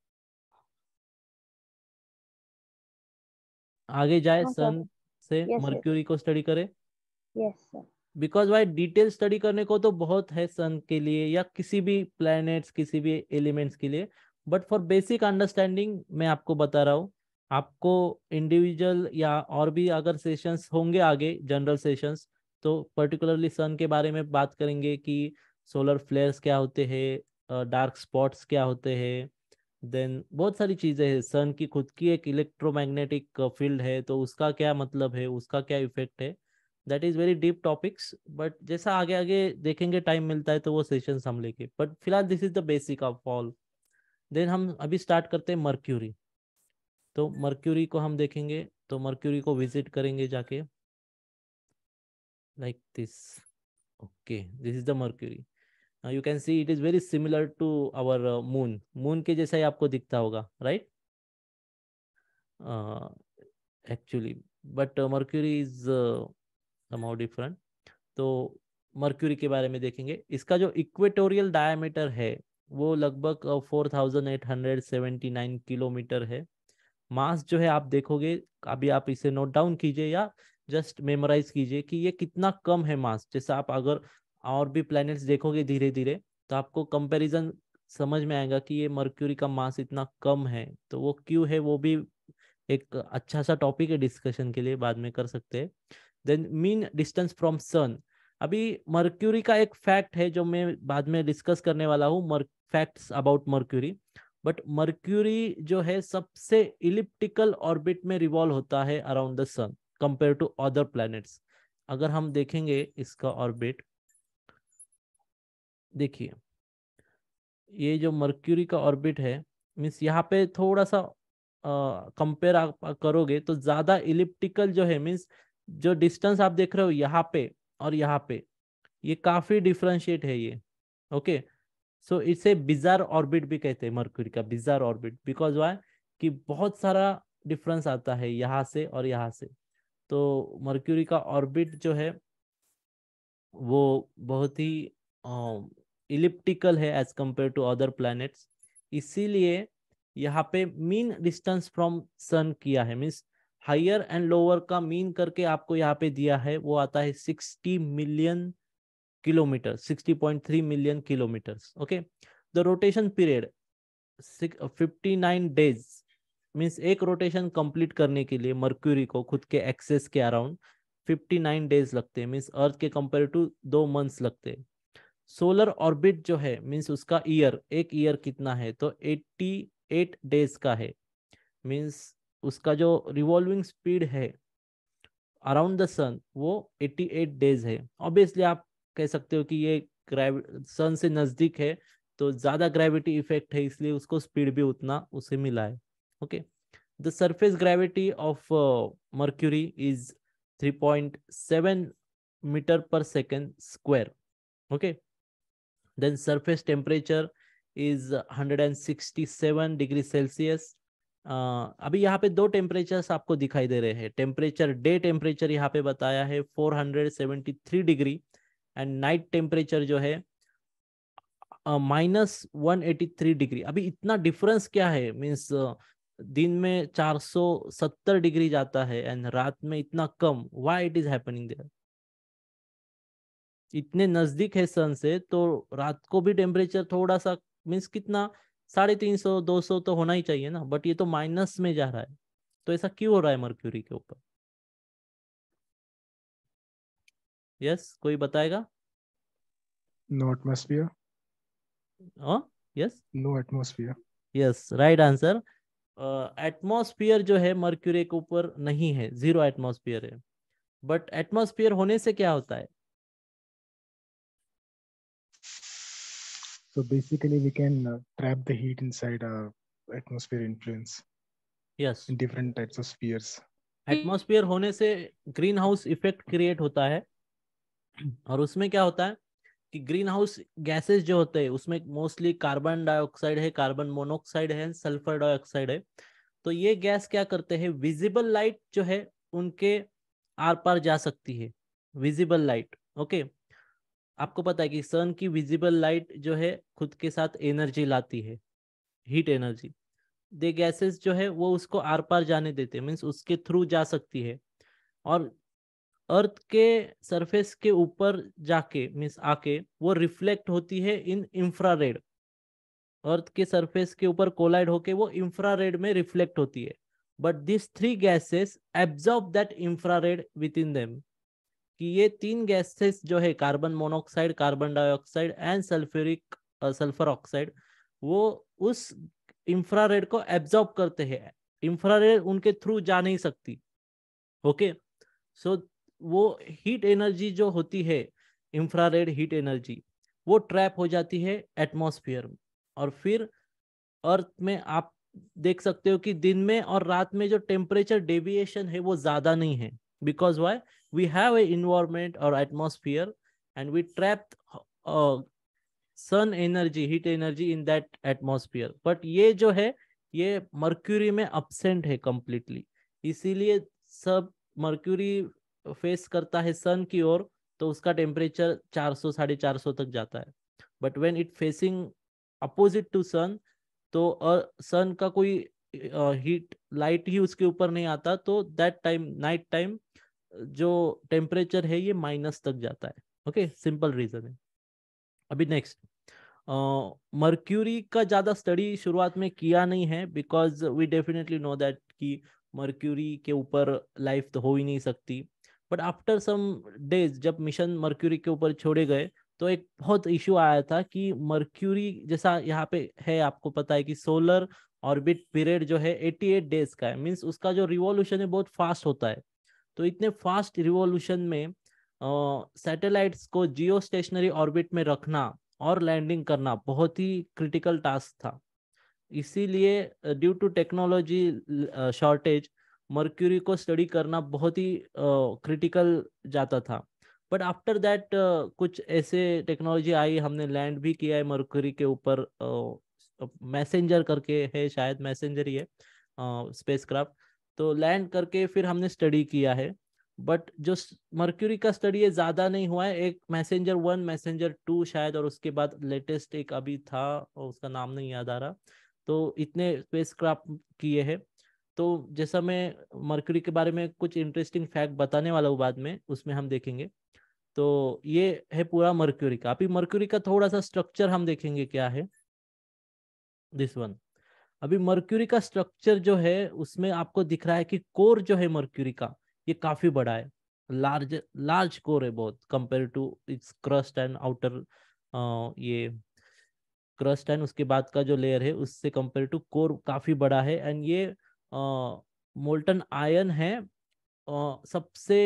आगे जाए सन हाँ, से मर्क्यूरी को स्टडी करे यस yes, सर बिकॉज भाई डिटेल स्टडी करने को तो बहुत है सन के लिए या किसी भी प्लैनेट्स किसी भी एलिमेंट्स के लिए बट फॉर बेसिक अंडरस्टैंडिंग मैं आपको बता रहा हूँ आपको इंडिविजुअल या और भी अगर सेशंस होंगे आगे जनरल सेशंस तो पर्टिकुलरली सन के बारे में बात करेंगे कि सोलर फ्लेयर्स क्या होते हैं डार्क स्पॉट्स क्या होते हैं देन बहुत सारी चीज़ें हैं सन की खुद की एक इलेक्ट्रोमैग्नेटिक फील्ड है तो उसका क्या मतलब है उसका क्या इफेक्ट है that is very deep topics but जैसा आगे आगे देखेंगे टाइम मिलता है तो वो सेशन हम लेके बट फिलहाल this is the basic of all then हम अभी स्टार्ट करते हैं मर्क्यूरी तो मर्क्यूरी को हम देखेंगे तो मर्क्यूरी को विजिट करेंगे जाके like this okay this is the Mercury you can see it is very similar to our moon moon के जैसा ही आपको दिखता होगा right actually but Mercury is somewhat different तो मर्क्यूरी के बारे में देखेंगे इसका जो इक्वेटोरियल डायमीटर है वो लगभग 4879 किलोमीटर है मास जो है आप देखोगे अभी आप इसे नोट डाउन कीजिए या जस्ट मेमोराइज कीजिए कि ये कितना कम है मास जैसे आप अगर और भी प्लैनेट्स देखोगे धीरे धीरे तो आपको कंपैरिजन समझ में आएगा कि ये मर्क्यूरी का मास इतना कम है तो वो क्यों है वो भी एक अच्छा सा टॉपिक है डिस्कशन के लिए बाद में कर सकते हैं then mean distance from sun अभी मर्क्यूरी का एक फैक्ट है जो मैं बाद में डिस्कस करने वाला हूँ facts about Mercury but Mercury जो है सबसे इलिप्टिकल ऑर्बिट में रिवॉल्व होता है around the sun compare to other planets अगर हम देखेंगे इसका ऑर्बिट देखिए ये जो मर्क्यूरी का ऑर्बिट है मीन्स यहाँ पे थोड़ा सा कंपेयर uh, आप करोगे तो ज्यादा इलिप्टिकल जो है मीन्स जो डिस्टेंस आप देख रहे हो यहाँ पे और यहाँ पे ये काफी डिफ्रेंशिएट है ये ओके सो इसे बिजार ऑर्बिट भी कहते हैं मर्क्यूरी का बिजार ऑर्बिट बिकॉज वाई कि बहुत सारा डिफरेंस आता है यहाँ से और यहाँ से तो मर्क्यूरी का ऑर्बिट जो है वो बहुत ही इलिप्टिकल है as compare to other planets इसीलिए यहाँ पे मीन डिस्टेंस फ्रॉम सन किया है मीन्स हायर एंड लोअर का मीन करके आपको यहाँ पे दिया है वो आता है sixty million kilometre sixty point three million kilometre okay the rotation period fifty nine days means एक रोटेशन कंप्लीट करने के लिए मर्क्यूरी को खुद के एक्सेस के अराउंड फिफ्टी नाइन डेज लगते हैं मीन्स अर्थ के कंपेयर टू दो मंथ्स लगते हैं सोलर ऑर्बिट जो है मीन्स उसका ईयर एक ईयर कितना है तो एट्टी एट डेज का है मीन्स उसका जो रिवॉल्विंग स्पीड है अराउंड द सन वो 88 डेज है ऑब्वियसली आप कह सकते हो कि ये ग्रेवि सन से नज़दीक है तो ज़्यादा ग्रेविटी इफेक्ट है इसलिए उसको स्पीड भी उतना उसे मिला है okay the surface gravity of Mercury is 3.7 metre per second square okay then surface temperature is 167 degree Celsius अभी यहाँ पे दो टेम्परेचर्स आपको दिखाई दे रहे हैं टेम्परेचर डे टेम्परेचर यहाँ पे बताया है 473 डिग्री एंड नाइट टेम्परेचर जो है minus one eighty three degree अभी इतना डिफरेंस क्या है मीन्स दिन में 470 डिग्री जाता है एंड रात में इतना कम why it is happening there इतने नजदीक है सन से तो रात को भी टेम्परेचर थोड़ा सा मीन्स कितना साढ़े तीन सौ दो सौ तो होना ही चाहिए ना बट ये तो माइनस में जा रहा है तो ऐसा क्यों हो रहा है मर्क्यूरी के ऊपर यस कोई बताएगा no atmosphere yes no atmosphere yes right answer atmosphere जो है मर्क्यूरी के ऊपर नहीं है जीरो एटमोस्फियर है बट एटमोस्फियर होने से क्या होता है So basically, we can uh, trap the heat inside our atmosphere influence. Yes. In different types of spheres. Atmosphere होने से ग्रीन हाउस इफेक्ट क्रिएट होता है और उसमें क्या होता है कि ग्रीन हाउस गैसेज जो होते हैं उसमें मोस्टली कार्बन डाइऑक्साइड है कार्बन मोनोक्साइड है सल्फर डाइऑक्साइड है तो ये गैस क्या करते हैं विजिबल लाइट जो है उनके आर पार जा सकती है विजिबल लाइट ओके okay? आपको पता है कि सन की विजिबल लाइट जो है खुद के साथ एनर्जी लाती है हीट एनर्जी दे गैसेस जो है वो उसको आर पार जाने देते मीन्स उसके थ्रू जा सकती है और अर्थ के सरफेस के ऊपर जाके मीन्स आके वो रिफ्लेक्ट होती है इन इंफ्रारेड अर्थ के सरफेस के ऊपर कोलाइड होके वो इंफ्रारेड में रिफ्लेक्ट होती है but this three gases absorb that infrared within them कि ये तीन गैसेस जो है carbon monoxide carbon dioxide and sulphuric sulphur oxide वो उस इंफ्रारेड को एब्जॉर्ब करते हैं इंफ्रारेड उनके थ्रू जा नहीं सकती ओके सो वो हीट एनर्जी जो होती है इंफ्रारेड हीट एनर्जी वो ट्रैप हो जाती है एटमोसफियर में और फिर अर्थ में आप देख सकते हो कि दिन में और रात में जो टेम्परेचर डेविएशन है वो ज़्यादा नहीं है because why we have a environment or atmosphere and we trap uh, sun energy heat energy in that atmosphere but ye jo hai ye mercury mein absent hai completely isliye sab mercury face karta hai sun ki or to uska temperature 400 साढ़े tak jata hai but when it facing opposite to sun to uh, sun ka koi heat light ही उसके ऊपर नहीं आता तो that time night time जो temperature है ये माइनस तक जाता है ओके सिंपल रीजन है अभी नेक्स्ट मर्क्यूरी का ज़्यादा स्टडी शुरुआत में किया नहीं है because we definitely know that कि मर्क्यूरी के ऊपर लाइफ तो हो ही नहीं सकती बट आफ्टर सम डेज जब मिशन मर्क्यूरी के ऊपर छोड़े गए तो एक बहुत इश्यू आया था कि मर्क्यूरी जैसा यहाँ पे है आपको पता है कि सोलर ऑर्बिट पीरियड जो है 88 डेज का है मीन्स उसका जो रिवॉल्यूशन है बहुत फास्ट होता है तो इतने फास्ट रिवॉल्यूशन में सैटेलाइट्स को जियो स्टेशनरी ऑर्बिट में रखना और लैंडिंग करना बहुत ही क्रिटिकल टास्क था इसीलिए due to technology shortage Mercury को स्टडी करना बहुत ही क्रिटिकल uh, जाता था बट आफ्टर दैट कुछ ऐसे टेक्नोलॉजी आई हमने लैंड भी किया है मर्क्यूरी के ऊपर मैसेंजर करके है शायद मैसेंजर ही है स्पेस क्राफ्ट तो लैंड करके फिर हमने स्टडी किया है बट जो मर्क्यूरी का स्टडी है ज़्यादा नहीं हुआ है एक मैसेंजर वन मैसेंजर टू शायद और उसके बाद लेटेस्ट एक अभी था और उसका नाम नहीं याद आ रहा तो इतने स्पेस क्राफ्ट किए हैं तो जैसा मैं मर्क्यूरी के बारे में कुछ इंटरेस्टिंग फैक्ट बताने वाला हूँ बाद में उसमें हम देखेंगे तो ये है पूरा मर्क्यूरी का अभी मर्क्यूरी का थोड़ा सा स्ट्रक्चर हम देखेंगे क्या है दिस वन अभी मर्क्यूरी का स्ट्रक्चर जो है उसमें आपको दिख रहा है कि कोर जो है मर्क्यूरी का ये काफी बड़ा है लार्ज लार्ज कोर है बहुत compare to its crust and outer ये क्रस्ट एंड उसके बाद का जो लेयर है उससे कंपेयर टू कोर काफी बड़ा है एंड ये मोल्टन आयन है आ, सबसे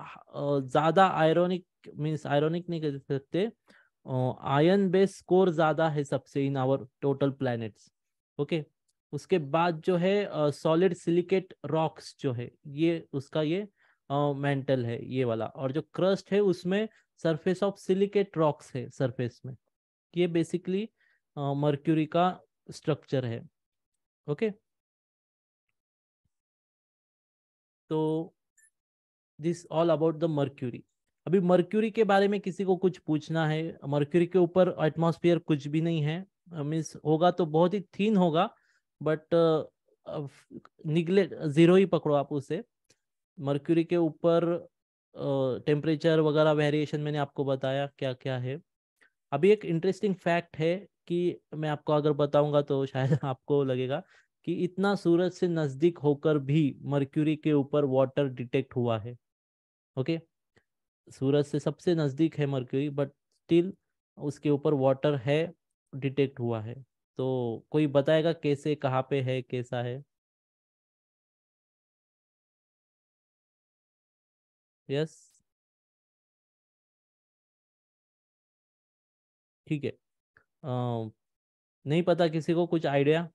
ज्यादा आयरोनिक मीन्स आयरोनिक नहीं कह सकते आयन बेस स्कोर ज़्यादा है सबसे in our total planets okay उसके बाद जो है सॉलिड सिलिकेट रॉक्स जो है ये उसका ये मेंटल है ये वाला और जो क्रस्ट है उसमें सरफेस ऑफ सिलिकेट रॉक्स है सरफेस में ये बेसिकली मर्क्यूरी का स्ट्रक्चर है ओके okay? तो this all about the Mercury अभी मर्क्यूरी के बारे में किसी को कुछ पूछना है मर्क्यूरी के ऊपर एटमोसफियर कुछ भी नहीं है मीन्स होगा तो बहुत ही थीन होगा बट uh, निगले जीरो ही पकड़ो आप उसे मर्क्यूरी के ऊपर टेम्परेचर uh, वगैरह वेरिएशन मैंने आपको बताया क्या क्या है अभी एक इंटरेस्टिंग फैक्ट है कि मैं आपको अगर बताऊंगा तो शायद आपको लगेगा कि इतना सूरज से नज़दीक होकर भी मर्क्यूरी के ऊपर वाटर डिटेक्ट हुआ है ओके okay? सूरज से सबसे नज़दीक है मरकरी बट स्टिल उसके ऊपर वाटर है डिटेक्ट हुआ है तो कोई बताएगा कैसे कहाँ पे है कैसा है यस ठीक है नहीं पता किसी को कुछ idea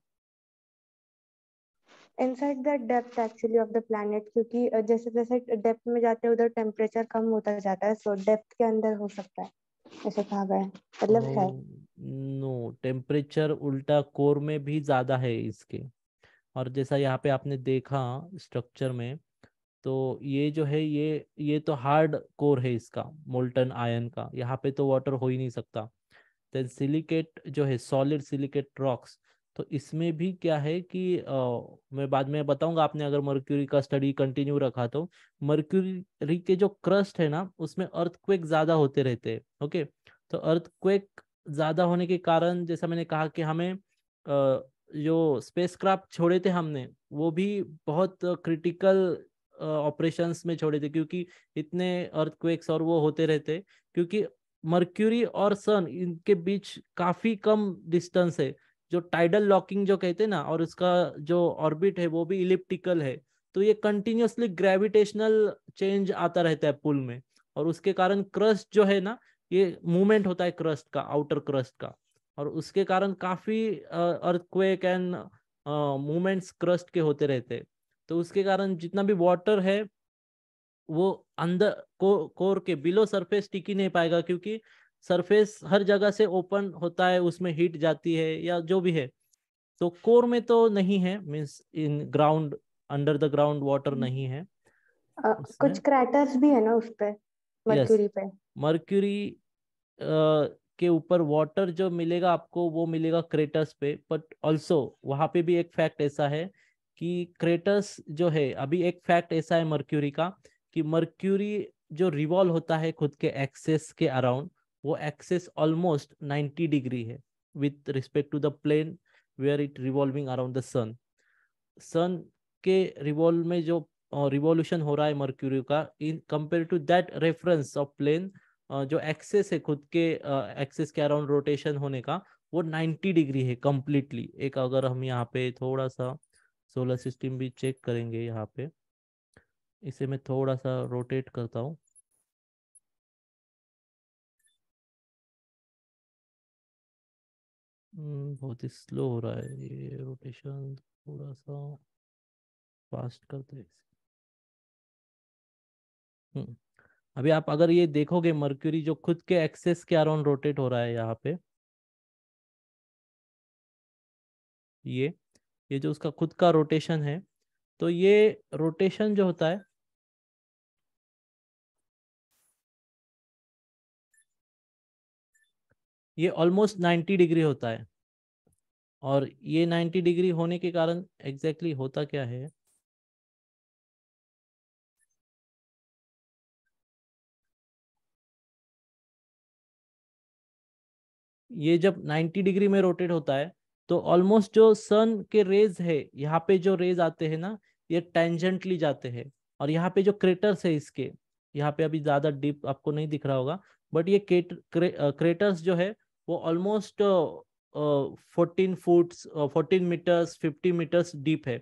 inside the depth actually of the planet क्योंकि जैसे जैसे डेप्थ में जाते हैं उधर टेम्परेचर कम होता जाता है सो डेप्थ के अंदर हो सकता है ऐसा कहा गया मतलब है नो टेम्परेचर उल्टा कोर में भी ज्यादा है इसके और जैसा यहाँ पे आपने देखा स्ट्रक्चर में तो ये जो है ये ये तो हार्ड कोर है इसका मोल्टन आयन का यहाँ पे तो वाटर हो ही नहीं सकता देन सिलिकेट जो है सॉलिड सिलिकेट रॉक्स तो इसमें भी क्या है कि आ, मैं बाद में बताऊंगा आपने अगर मर्क्यूरी का स्टडी कंटिन्यू रखा तो मर्क्यूरी के जो क्रस्ट है ना उसमें अर्थक्वेक ज्यादा होते रहते हैं ओके तो अर्थक्वेक ज्यादा होने के कारण जैसा मैंने कहा कि हमें आ, जो स्पेसक्राफ्ट छोड़े थे हमने वो भी बहुत क्रिटिकल ऑपरेशंस में छोड़े थे क्योंकि इतने अर्थक्वेक्स और वो होते रहते क्योंकि मर्क्यूरी और सन इनके बीच काफी कम डिस्टेंस है जो टाइडल लॉकिंग जो कहते हैं ना और उसका जो ऑर्बिट है वो भी इलिप्टिकल है तो ये कंटिन्यूसली ग्रेविटेशनल चेंज आता रहता है पुल में और उसके कारण क्रस्ट जो है ना ये मूवमेंट होता है क्रस्ट का आउटर क्रस्ट का और उसके कारण काफी अर्थक्वेक एंड मूवमेंट्स क्रस्ट के होते रहते हैं तो उसके कारण जितना भी वाटर है वो अंदर को, कोर के बिलो सरफेस टिकी नहीं पाएगा क्योंकि सरफेस हर जगह से ओपन होता है उसमें हीट जाती है या जो भी है तो कोर में तो नहीं है means in ground under the ground water नहीं है आ, कुछ क्रैटर्स भी है ना उस पे मर्क्यूरी yes, पे मर्क्यूरी के ऊपर वाटर जो मिलेगा आपको वो मिलेगा क्रेटर्स पे बट ऑल्सो वहां पे भी एक फैक्ट ऐसा है कि क्रेटर्स जो है अभी एक फैक्ट ऐसा है मर्क्यूरी का कि मर्क्यूरी जो रिवॉल्व होता है खुद के एक्सेस के अराउंड वो एक्सेस ऑलमोस्ट 90 डिग्री है with respect to the plane where it revolving around the sun sun के रिवॉल्व में जो रिवॉल्यूशन हो रहा है मर्क्यूरी का in compare to that reference of plane जो एक्सेस है खुद के एक्सेस के अराउंड रोटेशन होने का वो 90 डिग्री है कम्प्लीटली एक अगर हम यहाँ पे थोड़ा सा सोलर सिस्टम भी चेक करेंगे यहाँ पे इसे मैं थोड़ा सा रोटेट करता हूँ हम्म, बहुत ही स्लो हो रहा है ये रोटेशन थोड़ा सा फास्ट करते हैं हम्म, अभी आप अगर ये देखोगे मर्क्यूरी जो खुद के एक्सेस के अराउंड रोटेट हो रहा है यहाँ पे ये ये जो उसका खुद का रोटेशन है तो ये रोटेशन जो होता है ये ऑलमोस्ट नाइन्टी डिग्री होता है और ये नाइन्टी डिग्री होने के कारण एग्जैक्टली exactly होता क्या है ये जब 90 डिग्री में रोटेट होता है तो ऑलमोस्ट जो सन के रेज है यहाँ पे जो रेज आते हैं ना ये टेंजेंटली जाते हैं और यहाँ पे जो क्रेटर्स है इसके यहाँ पे अभी ज्यादा डीप आपको नहीं दिख रहा होगा बट ये क्रेटर्स uh, जो है वो almost fourteen foots fourteen metres fifty metres deep है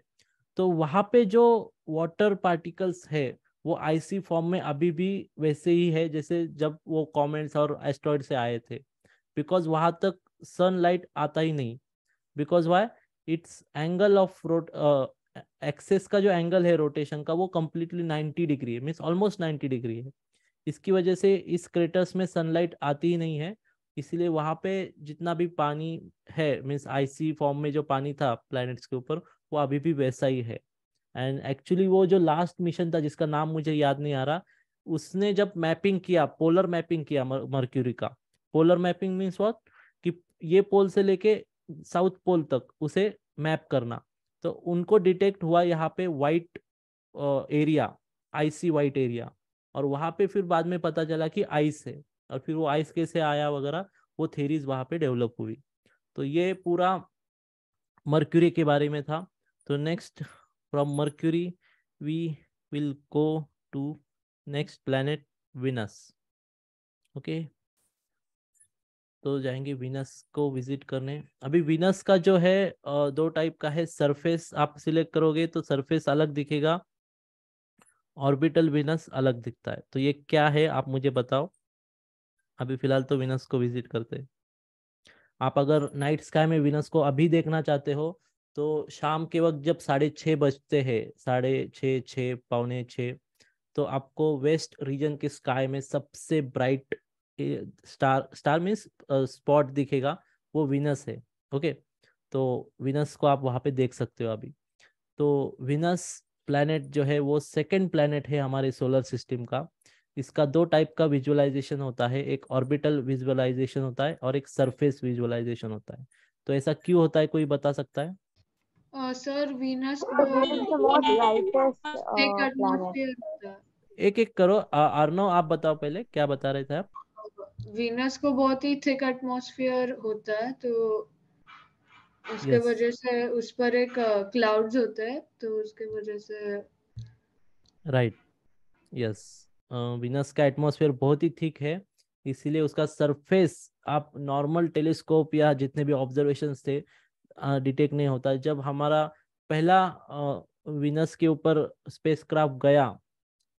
तो वहाँ पे जो वाटर पार्टिकल्स है वो आईसी फॉर्म में अभी भी वैसे ही है जैसे जब वो कॉमेंट्स और एस्ट्रॉइड से आए थे बिकॉज वहाँ तक सनलाइट आता ही नहीं because why its angle of rot axis का जो एंगल है रोटेशन का वो कम्प्लीटली नाइन्टी डिग्री है मीन्स ऑलमोस्ट नाइन्टी डिग्री है इसकी वजह से इस क्रेटर्स में सनलाइट आती ही नहीं है इसीलिए वहाँ पे जितना भी पानी है मीन्स आईसी फॉर्म में जो पानी था प्लैनेट्स के ऊपर वो अभी भी वैसा ही है एंड एक्चुअली वो जो लास्ट मिशन था जिसका नाम मुझे याद नहीं आ रहा उसने जब मैपिंग किया पोलर मैपिंग किया मर्क्यूरी का पोलर मैपिंग मीन्स वॉट कि ये पोल से लेके साउथ पोल तक उसे मैप करना तो उनको डिटेक्ट हुआ यहाँ पे white area icy white area और वहाँ पे फिर बाद में पता चला कि आइस है और फिर वो आइस कैसे आया वगैरह वो थेरीज वहाँ पे डेवलप हुई तो ये पूरा मर्क्यूरी के बारे में था तो next from Mercury we will go to next planet Venus okay तो जाएंगे विनस को विजिट करने अभी विनस का जो है दो टाइप का है सरफेस आप सिलेक्ट करोगे तो सरफेस अलग दिखेगा ऑर्बिटल विनस अलग दिखता है तो ये क्या है आप मुझे बताओ अभी फिलहाल तो विनस को विजिट करते हैं आप अगर नाइट स्काई में विनस को अभी देखना चाहते हो तो शाम के वक्त जब साढ़े छः बजते हैं साढ़े छः छः पौने छः तो आपको वेस्ट रीजन के स्काई में सबसे bright star star means spot दिखेगा वो विनस है ओके तो विनस को आप वहाँ पे देख सकते हो अभी तो विनस प्लैनेट जो है वो सेकेंड प्लैनेट है हमारे सोलर सिस्टम का इसका दो टाइप का विजुअलाइजेशन होता है एक ऑर्बिटल विजुअलाइजेशन होता है और एक सरफेस विजुअलाइजेशन होता है तो ऐसा क्यों होता है कोई बता सकता है सर वीनस तो तो एक एक करो आर्नो आप बताओ पहले क्या बता रहे थे आप वीनस को बहुत ही थिक एटमॉस्फेयर होता है तो उसके yes. वजह से उस पर एक क्लाउड्स uh, होते हैं तो उसके वजह से राइट यस विनस का एटमॉस्फेयर बहुत ही थिक है इसीलिए उसका सरफेस आप नॉर्मल टेलीस्कोप या जितने भी ऑब्जर्वेशन थे डिटेक्ट नहीं होता जब हमारा पहला विनस के ऊपर स्पेसक्राफ्ट गया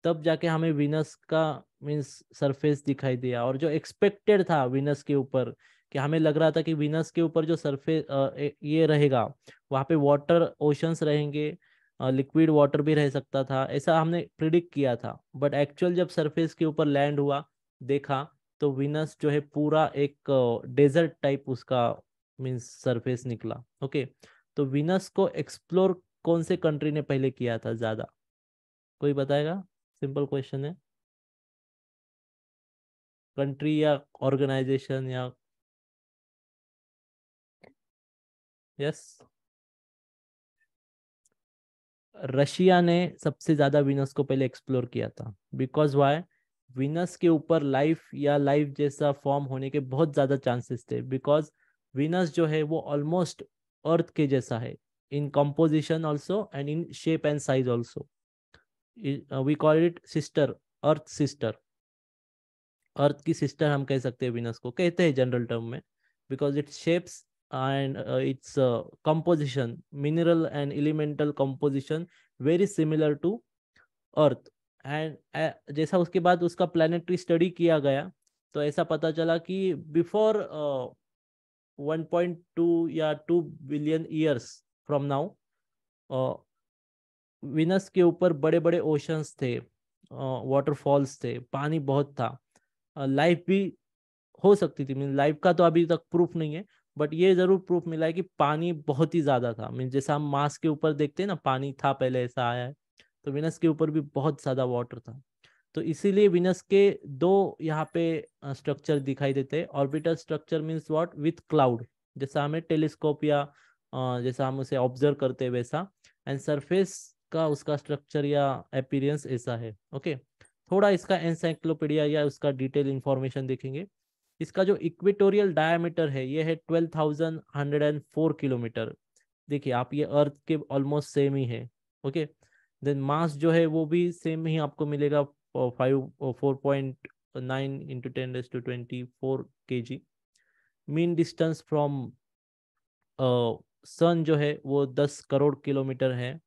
तब जाके हमें विनस का मीन्स सरफेस दिखाई दिया और जो एक्सपेक्टेड था विनस के ऊपर कि हमें लग रहा था कि विनस के ऊपर जो सरफेस ये रहेगा वहाँ पे वाटर ओशंस रहेंगे लिक्विड वाटर भी रह सकता था ऐसा हमने प्रिडिक्ट किया था बट एक्चुअल जब सरफेस के ऊपर लैंड हुआ देखा तो विनस जो है पूरा एक डेजर्ट टाइप उसका मीन्स सरफेस निकला ओके तो विनस को एक्सप्लोर कौन से कंट्री ने पहले किया था ज़्यादा कोई बताएगा सिंपल क्वेश्चन है कंट्री या ऑर्गेनाइजेशन या यस रशिया ने सबसे ज्यादा विनस को पहले एक्सप्लोर किया था बिकॉज वाई विनस के ऊपर लाइफ या लाइफ जैसा फॉर्म होने के बहुत ज्यादा चांसेस थे बिकॉज विनस जो है वो ऑलमोस्ट अर्थ के जैसा है in composition also and in shape and size also we call it sister earth sister earth की सिस्टर हम कह सकते हैं विनस को कहते हैं जनरल टर्म में because it shapes and uh, its uh, composition, mineral and elemental composition, very similar to earth and uh, जैसा उसके बाद उसका प्लानिटरी स्टडी किया गया तो ऐसा पता चला कि बिफोर वन पॉइंट टू या two billion years from now Venus के ऊपर बड़े बड़े ओशंस थे वाटरफॉल्स uh, थे पानी बहुत था लाइफ uh, भी हो सकती थी मीन लाइफ का तो अभी तक प्रूफ नहीं है बट ये जरूर प्रूफ मिला है कि पानी बहुत ही ज्यादा था मीन जैसा हम मास के ऊपर देखते हैं ना पानी था पहले ऐसा आया है तो विनस के ऊपर भी बहुत ज्यादा वाटर था तो इसीलिए विनस के दो यहाँ पे स्ट्रक्चर दिखाई देते हैं orbital structure means what with cloud जैसा हमें टेलीस्कोप या जैसा हम उसे ऑब्जर्व करते हैं वैसा एंड सरफेस का उसका स्ट्रक्चर या अपीरियंस ऐसा है ओके थोड़ा इसका एनसाइक्लोपीडिया या उसका डिटेल इंफॉर्मेशन देखेंगे इसका जो इक्वेटोरियल डायमीटर है ये है twelve thousand hundred and four kilometre देखिए आप ये अर्थ के ऑलमोस्ट सेम ही है ओके देन मास जो है वो भी सेम ही आपको मिलेगा five four point nine into ten डेज to twenty four K G mean distance from sun जो है वो दस करोड़ किलोमीटर है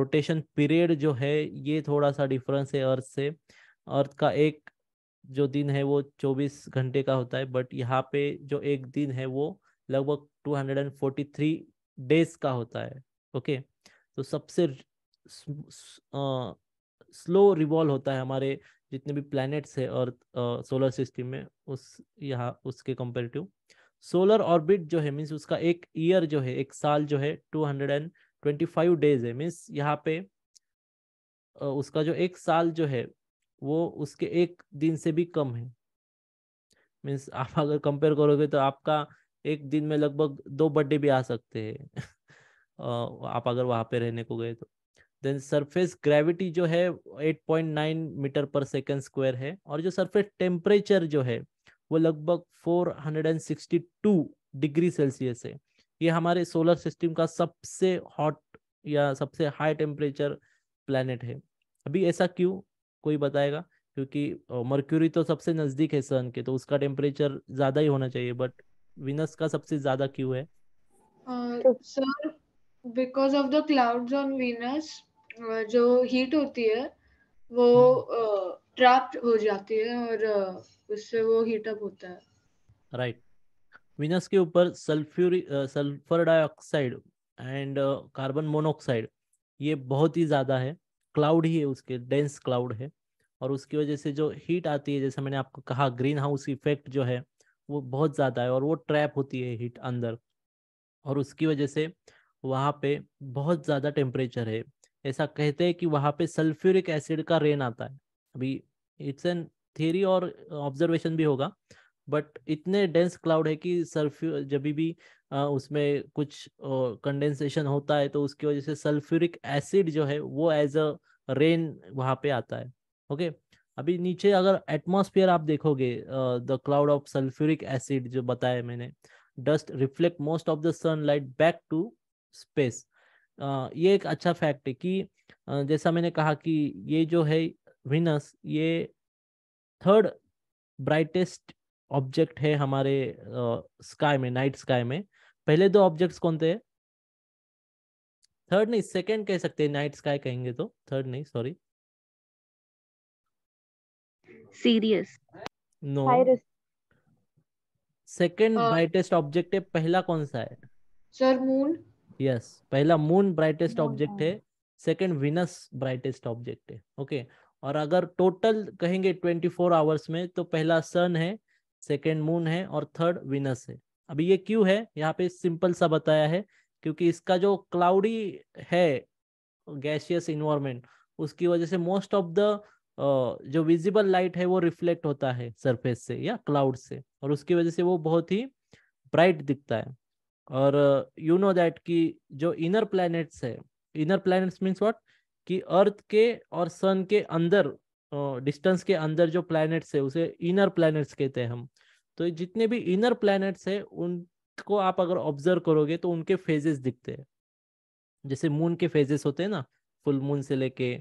रोटेशन पीरियड जो है ये थोड़ा सा डिफरेंस है अर्थ से अर्थ का एक जो दिन है वो 24 घंटे का होता है बट यहाँ पे जो एक दिन है वो लगभग 243 डेज का होता है ओके तो सबसे स्लो रिवॉल्व होता है हमारे जितने भी प्लैनेट्स है अर्थ सोलर सिस्टम में उस यहाँ उसके कंपेरेटिव सोलर ऑर्बिट जो है मीन्स उसका एक ईयर जो है एक साल जो है two hundred and twenty five days है मीन्स यहाँ पे उसका जो एक साल जो है वो उसके एक दिन से भी कम है मीन्स आप अगर कंपेयर करोगे तो आपका एक दिन में लगभग दो बर्थडे भी आ सकते हैं आप अगर वहां पे रहने को गए तो देन सरफेस ग्रेविटी जो है 8.9 मीटर पर सेकंड स्क्वायर है और जो सरफेस टेम्परेचर जो है वो लगभग 462 डिग्री सेल्सियस है ये हमारे सोलर सिस्टम का सबसे हॉट या सबसे हाई टेम्परेचर प्लानट है अभी ऐसा क्यों कोई बताएगा क्योंकि मर्क्यूरी तो सबसे नजदीक है सन के तो उसका टेम्परेचर ज्यादा ही होना चाहिए बट विनस का सबसे ज्यादा क्यों है sir because of the clouds on Venus जो हीट होती है वो ट्रैप्ड हम्म। uh, हो जाती है और uh, उससे वो हीट अप होता है राइट right. विनस के ऊपर sulphuric sulphur dioxide and carbon monoxide ये बहुत ही ज्यादा है क्लाउड ही है उसके डेंस क्लाउड है और उसकी वजह से जो हीट आती है जैसे मैंने आपको कहा ग्रीन हाउस इफेक्ट जो है वो बहुत ज़्यादा है और वो ट्रैप होती है हीट अंदर और उसकी वजह से वहाँ पे बहुत ज़्यादा टेम्परेचर है ऐसा कहते हैं कि वहाँ पे सल्फ्यूरिक एसिड का रेन आता है अभी इट्स एन थियरी और ऑब्जर्वेशन भी होगा बट इतने डेंस क्लाउड है कि सल्फ्यू जब भी आ, उसमें कुछ कंडेंसेशन होता है तो उसकी वजह से सल्फ्यूरिक एसिड जो है वो एज अ रेन वहाँ पे आता है ओके अभी नीचे अगर एटमोसफियर आप देखोगे the cloud of sulphuric acid जो बताया मैंने dust reflect most of the sunlight back to space ये एक अच्छा फैक्ट है कि uh, जैसा मैंने कहा कि ये जो है विनस ये थर्ड ब्राइटेस्ट ऑब्जेक्ट है हमारे स्काई में नाइट स्काई में पहले दो ऑब्जेक्ट्स कौन थे थर्ड नहीं सेकंड कह सकते हैं नाइट स्काई कहेंगे तो थर्ड नहीं sorry Sirius no second brightest object है पहला कौन सा है सर मून यस पहला मून ब्राइटेस्ट ऑब्जेक्ट है सेकंड विनस ब्राइटेस्ट ऑब्जेक्ट है ओके okay. और अगर टोटल कहेंगे 24 आवर्स में तो पहला सन है सेकेंड मून है और थर्ड विनस है अभी ये क्यों है यहाँ पे सिंपल सा बताया है क्योंकि इसका जो क्लाउडी है गैशियस इन्वायरमेंट उसकी वजह से मोस्ट ऑफ द जो विजिबल लाइट है वो रिफ्लेक्ट होता है सरफेस से या क्लाउड से और उसकी वजह से वो बहुत ही ब्राइट दिखता है और यू नो दैट कि जो इनर प्लैनेट्स है इनर प्लैनेट्स मीन्स व्हाट कि अर्थ के और सन के अंदर डिस्टेंस के अंदर जो प्लैनेट्स है उसे इनर प्लैनेट्स कहते हैं हम तो जितने भी इनर प्लैनेट्स है उनको आप अगर ऑब्जर्व करोगे तो उनके फेजेस दिखते हैं जैसे मून के फेजेस होते हैं ना फुल मून से लेके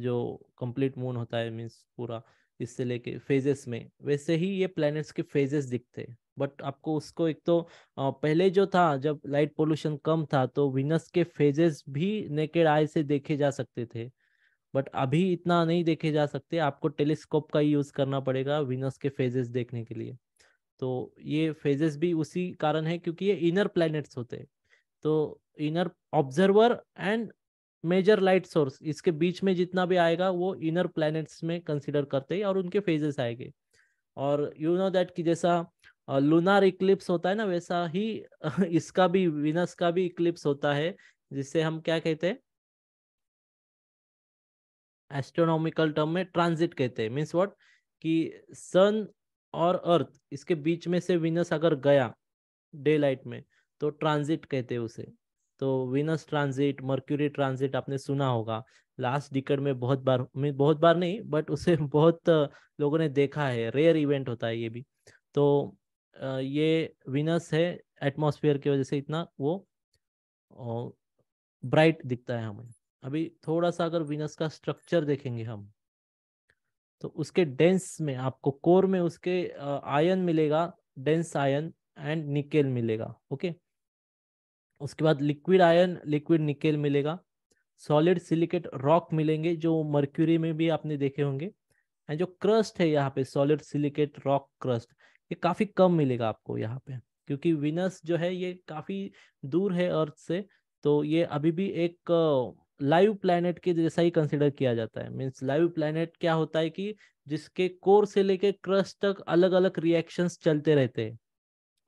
जो कंप्लीट मून होता है मींस पूरा इससे लेके फेजेस में वैसे ही ये प्लैनेट्स के फेजेस दिखते हैं बट आपको उसको एक तो पहले जो था जब लाइट पोल्यूशन कम था तो विनस के फेजेस भी नेकेड आई से देखे जा सकते थे बट अभी इतना नहीं देखे जा सकते आपको टेलीस्कोप का ही यूज करना पड़ेगा विनस के फेजेस देखने के लिए तो ये फेजेस भी उसी कारण है क्योंकि ये इनर प्लैनेट्स होते हैं तो inner observer and major light source इसके बीच में जितना भी आएगा वो इनर प्लैनेट्स में कंसिडर करते हैं और उनके फेजेस आएंगे और यू नो दैट कि जैसा लूनार इक्लिप्स होता है ना वैसा ही इसका भी विनस का भी इक्लिप्स होता है जिससे हम क्या कहते हैं एस्ट्रोनॉमिकल टर्म में ट्रांजिट कहते हैं मीन्स व्हाट कि सन और अर्थ इसके बीच में से विनस अगर गया डे लाइट में तो ट्रांजिट कहते हैं उसे तो विनस ट्रांजिट मर्क्यूरी ट्रांजिट आपने सुना होगा लास्ट डिकेड में बहुत बार मीन बहुत बार नहीं बट उसे बहुत लोगों ने देखा है रेयर इवेंट होता है ये भी तो ये विनस है एटमॉस्फेयर की वजह से इतना वो ब्राइट दिखता है हमें अभी थोड़ा सा अगर विनस का स्ट्रक्चर देखेंगे हम तो उसके डेंस में आपको कोर में उसके आयन मिलेगा डेंस आयन एंड निकेल मिलेगा ओके उसके बाद लिक्विड आयन लिक्विड निकेल मिलेगा सॉलिड सिलिकेट रॉक मिलेंगे जो मर्क्यूरी में भी आपने देखे होंगे एंड जो क्रस्ट है यहाँ पे सॉलिड सिलिकेट रॉक क्रस्ट ये काफी कम मिलेगा आपको यहाँ पे क्योंकि विनस जो है ये काफी दूर है अर्थ से तो ये अभी भी एक लाइव प्लैनेट के जैसा ही कंसिडर किया जाता है मीन्स लाइव प्लैनेट क्या होता है कि जिसके कोर से लेके क्रस्ट तक अलग अलग रिएक्शंस चलते रहते हैं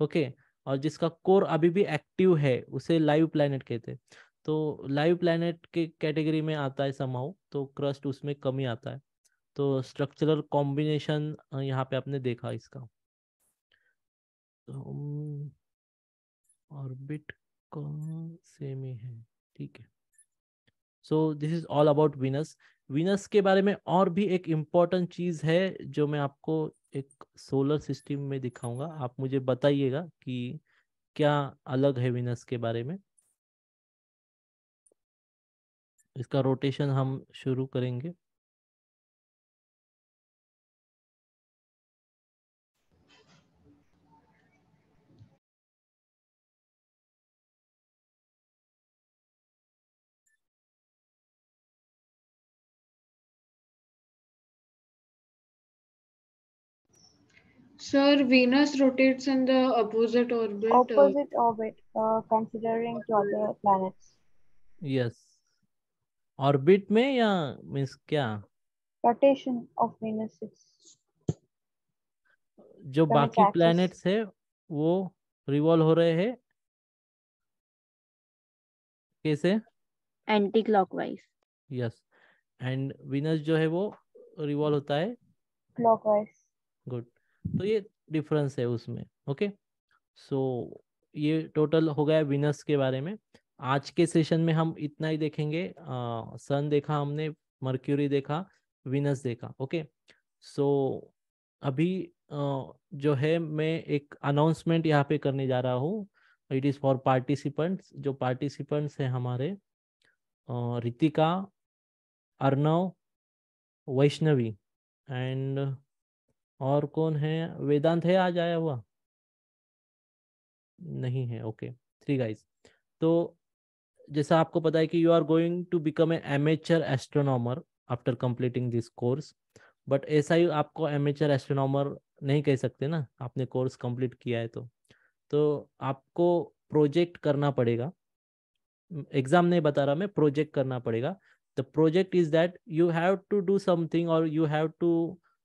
ओके और जिसका कोर अभी भी एक्टिव है उसे लाइव प्लैनेट कहते हैं तो लाइव प्लैनेट के कैटेगरी में आता है समाओ तो क्रस्ट उसमें कमी आता है तो स्ट्रक्चरल कॉम्बिनेशन यहाँ पे आपने देखा इसका ऑर्बिट का सेम ही है ठीक है so this is all about Venus Venus के बारे में और भी एक इम्पॉर्टेंट चीज है जो मैं आपको एक सोलर सिस्टम में दिखाऊंगा आप मुझे बताइएगा कि क्या अलग है विनस के बारे में इसका रोटेशन हम शुरू करेंगे Sir, Venus rotates in the opposite orbit. Opposite uh, orbit, uh, considering to other planets. Yes. Orbit में या means क्या? Rotation of Venus. is. जो बाकी planets है वो revolve हो रहे हैं कैसे? Anti clockwise. Yes. And Venus जो है वो revolve होता है. Clockwise. Good. तो ये डिफरेंस है उसमें ओके सो so, ये टोटल हो गया विनर्स के बारे में आज के सेशन में हम इतना ही देखेंगे सन देखा हमने मर्क्यूरी देखा विनस देखा ओके सो so, अभी आ, जो है मैं एक अनाउंसमेंट यहाँ पे करने जा रहा हूँ इट इज़ फॉर पार्टिसिपेंट्स जो पार्टिसिपेंट्स हैं हमारे रितिका अर्नव वैष्णवी एंड और कौन है वेदांत है आज आया हुआ नहीं है ओके थ्री गाइस तो जैसा आपको पता है कि you are going to become a amateur astronomer after completing this course but ऐसा ही आपको एमेचर एस्ट्रोनॉमर नहीं कह सकते ना आपने कोर्स कंप्लीट किया है तो तो आपको प्रोजेक्ट करना पड़ेगा एग्जाम नहीं बता रहा मैं प्रोजेक्ट करना पड़ेगा the project is that you have to do something और you have to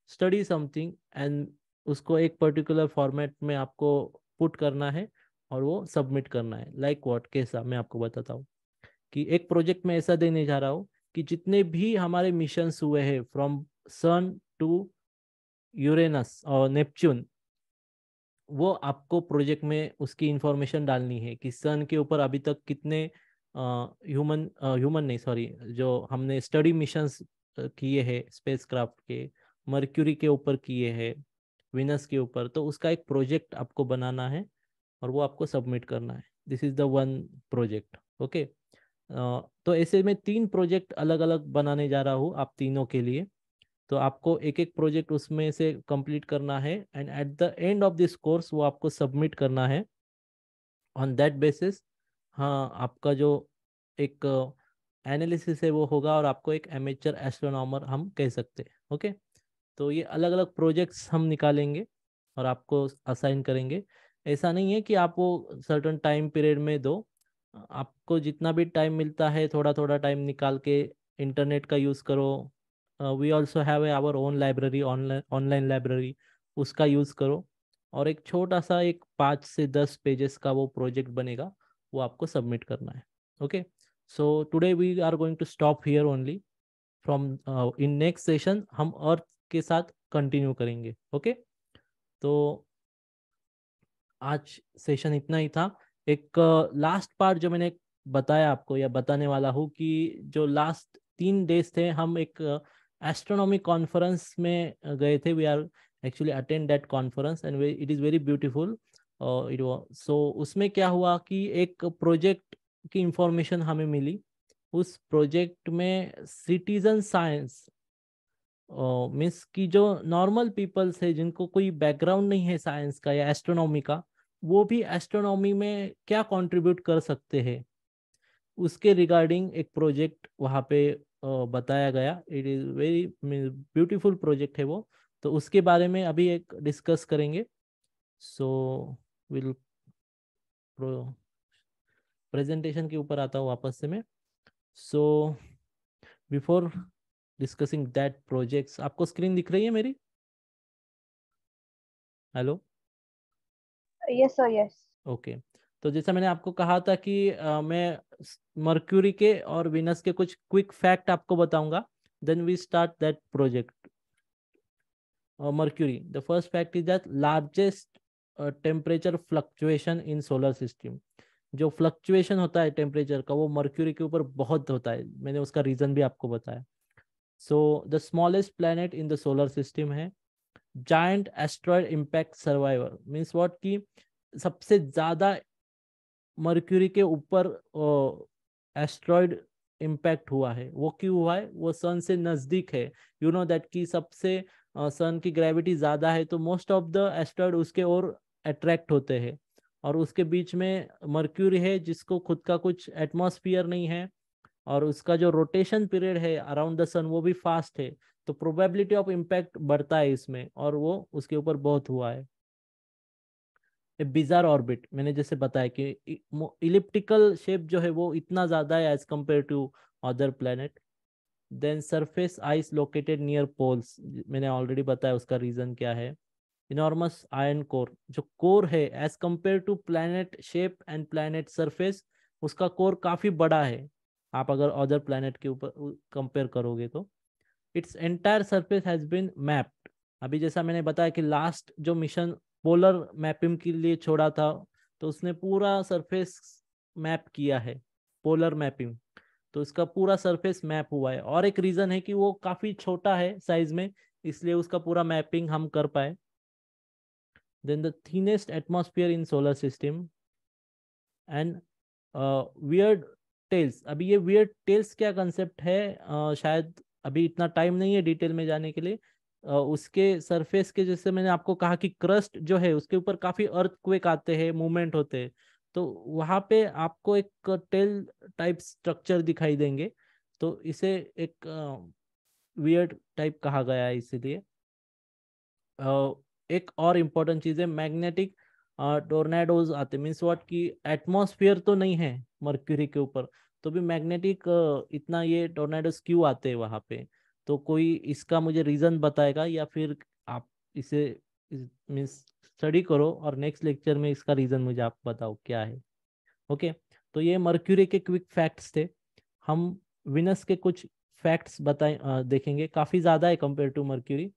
study something and उसको एक पर्टिकुलर फॉर्मेट में आपको पुट करना है और वो सबमिट करना है लाइक like वॉट कैसा मैं आपको बताता हूँ कि एक प्रोजेक्ट में ऐसा देने जा रहा हूँ कि जितने भी हमारे मिशंस हुए हैं फ्रॉम सन टू यूरेनस और नेपच्यून वो आपको प्रोजेक्ट में उसकी इंफॉर्मेशन डालनी है कि सन के ऊपर अभी तक कितने ह्यूमन ह्यूमन नहीं सॉरी जो हमने स्टडी मिशंस किए हैं स्पेसक्राफ्ट के मर्क्यूरी के ऊपर किए हैं विनस के ऊपर तो उसका एक प्रोजेक्ट आपको बनाना है और वो आपको सबमिट करना है this is the one project okay तो ऐसे में तीन प्रोजेक्ट अलग अलग बनाने जा रहा हूँ आप तीनों के लिए तो आपको एक एक प्रोजेक्ट उसमें से कंप्लीट करना है and at the end of this course वो आपको सबमिट करना है ऑन दैट बेसिस हाँ आपका जो एक एनालिसिस है वो होगा और आपको एक एमेचर एस्ट्रोनॉमर हम कह सकते हैं ओके okay? तो ये अलग अलग प्रोजेक्ट्स हम निकालेंगे और आपको असाइन करेंगे ऐसा नहीं है कि आप वो सर्टन टाइम पीरियड में दो आपको जितना भी टाइम मिलता है थोड़ा थोड़ा टाइम निकाल के इंटरनेट का यूज़ करो we also have a our own library online online library उसका यूज़ करो और एक छोटा सा एक पाँच से दस पेजेस का वो प्रोजेक्ट बनेगा वो आपको सबमिट करना है okay so today we are going to stop here only from in next session हम अर्थ के साथ कंटिन्यू करेंगे ओके तो आज सेशन इतना ही था एक लास्ट uh, पार्ट जो मैंने बताया आपको या बताने वाला हूँ कि जो लास्ट तीन डेज थे हम एक एस्ट्रोनॉमी uh, कॉन्फ्रेंस में uh, गए थे we are actually attend that conference and it is very beautiful it so उसमें क्या हुआ कि एक प्रोजेक्ट की इंफॉर्मेशन हमें मिली उस प्रोजेक्ट में सिटीजन साइंस मीन्स की जो नॉर्मल पीपल्स है जिनको कोई बैकग्राउंड नहीं है साइंस का या एस्ट्रोनॉमी का वो भी एस्ट्रोनॉमी में क्या कंट्रीब्यूट कर सकते हैं उसके रिगार्डिंग एक प्रोजेक्ट वहाँ पे बताया गया it is very beautiful project है वो तो उसके बारे में अभी एक डिस्कस करेंगे सो विल प्रेजेंटेशन के ऊपर आता हूँ वापस से मैं so before discussing that projects आपको स्क्रीन दिख रही है मेरी hello yes sir yes okay तो जैसा मैंने आपको कहा था कि आ, मैं मर्क्यूरी के और विनस के कुछ क्विक फैक्ट आपको बताऊंगा then we start that project Mercury the first fact is that largest temperature fluctuation in solar system जो फ्लक्चुएशन होता है टेम्परेचर का वो मर्क्यूरी के ऊपर बहुत होता है मैंने उसका रीजन भी आपको बताया so the smallest planet in the solar system है giant asteroid impact survivor means what की सबसे ज्यादा मर्क्यूरी के ऊपर एस्ट्रॉयड इम्पैक्ट हुआ है वो क्यों हुआ है वो सन से नजदीक है यू नो दैट कि सबसे सन की ग्रेविटी ज्यादा है तो मोस्ट ऑफ द एस्ट्रॉयड उसके और अट्रैक्ट होते हैं और उसके बीच में मर्क्यूरी है जिसको खुद का कुछ एटमोसफियर नहीं है और उसका जो रोटेशन पीरियड है अराउंड द सन वो भी फास्ट है तो प्रोबेबिलिटी ऑफ इम्पैक्ट बढ़ता है इसमें और वो उसके ऊपर बहुत हुआ है ए बिजार ऑर्बिट मैंने जैसे बताया कि इलिप्टिकल शेप जो है वो इतना ज्यादा है as compare to other planet then surface ice located near poles मैंने ऑलरेडी बताया उसका रीजन क्या है इनॉर्मस आयन कोर जो कोर है as compare to planet shape and planet surface उसका कोर काफी बड़ा है आप अगर अदर प्लानट के ऊपर कंपेयर करोगे तो it's entire surface has been mapped अभी जैसा मैंने बताया कि लास्ट जो मिशन पोलर मैपिंग के लिए छोड़ा था तो उसने पूरा सरफेस मैप किया है पोलर मैपिंग तो इसका पूरा सरफेस मैप हुआ है और एक रीज़न है कि वो काफ़ी छोटा है साइज में इसलिए उसका पूरा मैपिंग हम कर पाए then the thinnest atmosphere in solar system and weird tails अभी ये वियर्ड टेल्स क्या कंसेप्ट है आ, शायद अभी इतना टाइम नहीं है डिटेल में जाने के लिए आ, उसके सरफेस के जैसे मैंने आपको कहा कि क्रस्ट जो है उसके ऊपर काफी अर्थ आते हैं मूवमेंट होते हैं तो वहाँ पे आपको एक टेल टाइप स्ट्रक्चर दिखाई देंगे तो इसे एक वियर्ड टाइप कहा गया है इसीलिए एक और इम्पोर्टेंट चीज़ है मैग्नेटिक टोर्नेडोज आते मीन्स वॉट की एटमोसफियर तो नहीं है मर्क्यूरी के ऊपर तो भी मैग्नेटिक इतना ये टोर्नेडोज क्यों आते हैं वहाँ पे तो कोई इसका मुझे रीजन बताएगा या फिर आप इसे मीन्स स्टडी करो और नेक्स्ट लेक्चर में इसका रीजन मुझे आप बताओ क्या है ओके तो ये मर्क्यूरी के क्विक फैक्ट्स थे हम विनस के कुछ फैक्ट्स बताए देखेंगे काफी ज्यादा है कंपेयर टू मर्क्यूरी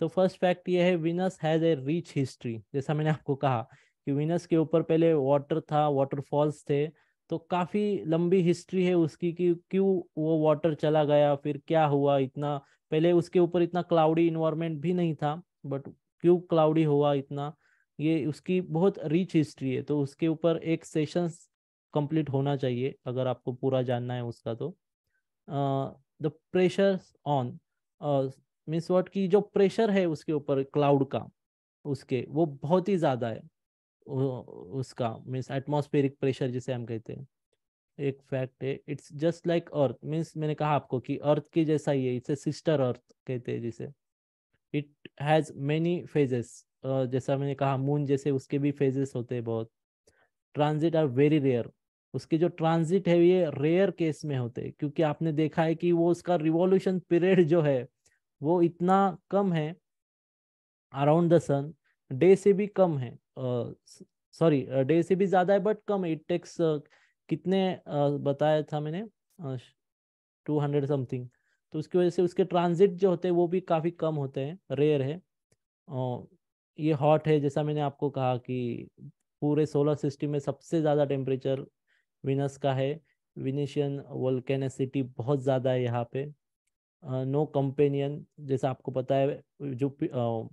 तो फर्स्ट फैक्ट ये है Venus has a rich history जैसा मैंने आपको कहा कि विनस के ऊपर पहले वाटर था वाटरफॉल्स थे तो काफ़ी लंबी हिस्ट्री है उसकी कि क्यों वो वाटर चला गया फिर क्या हुआ इतना पहले उसके ऊपर इतना क्लाउडी इन्वायरमेंट भी नहीं था बट क्यों क्लाउडी हुआ इतना ये उसकी बहुत रिच हिस्ट्री है तो उसके ऊपर एक सेशन कंप्लीट होना चाहिए अगर आपको पूरा जानना है उसका तो the pressure on means what की जो प्रेशर है उसके ऊपर क्लाउड का उसके वो बहुत ही ज़्यादा है उसका मीन्स एटमोस्फेरिक प्रेशर जिसे हम कहते हैं एक फैक्ट है it's just like Earth means मैंने कहा आपको कि अर्थ की जैसा ही है इसे सिस्टर अर्थ कहते हैं जिसे इट हैज़ मेनी फेजेस जैसा मैंने कहा मून जैसे उसके भी फेजेस होते हैं बहुत ट्रांजिट आर वेरी रेयर उसके जो ट्रांजिट है ये रेयर केस में होते हैं क्योंकि आपने देखा है कि वो उसका रिवॉल्यूशन पीरियड जो है वो इतना कम है अराउंड द सन डे से भी कम है सॉरी uh, डे से भी ज्यादा है बट कम इट टेक्स uh, कितने uh, बताया था मैंने टू हंड्रेड समथिंग तो उसकी वजह से उसके ट्रांजिट जो होते हैं वो भी काफ़ी कम होते हैं रेयर है और ये हॉट है जैसा मैंने आपको कहा कि पूरे सोलर सिस्टम में सबसे ज़्यादा टेम्परेचर विनस का है विनिशियन वोल्केनेसिटी बहुत ज़्यादा है यहाँ पे नो कंपेनियन जैसा आपको पता है जो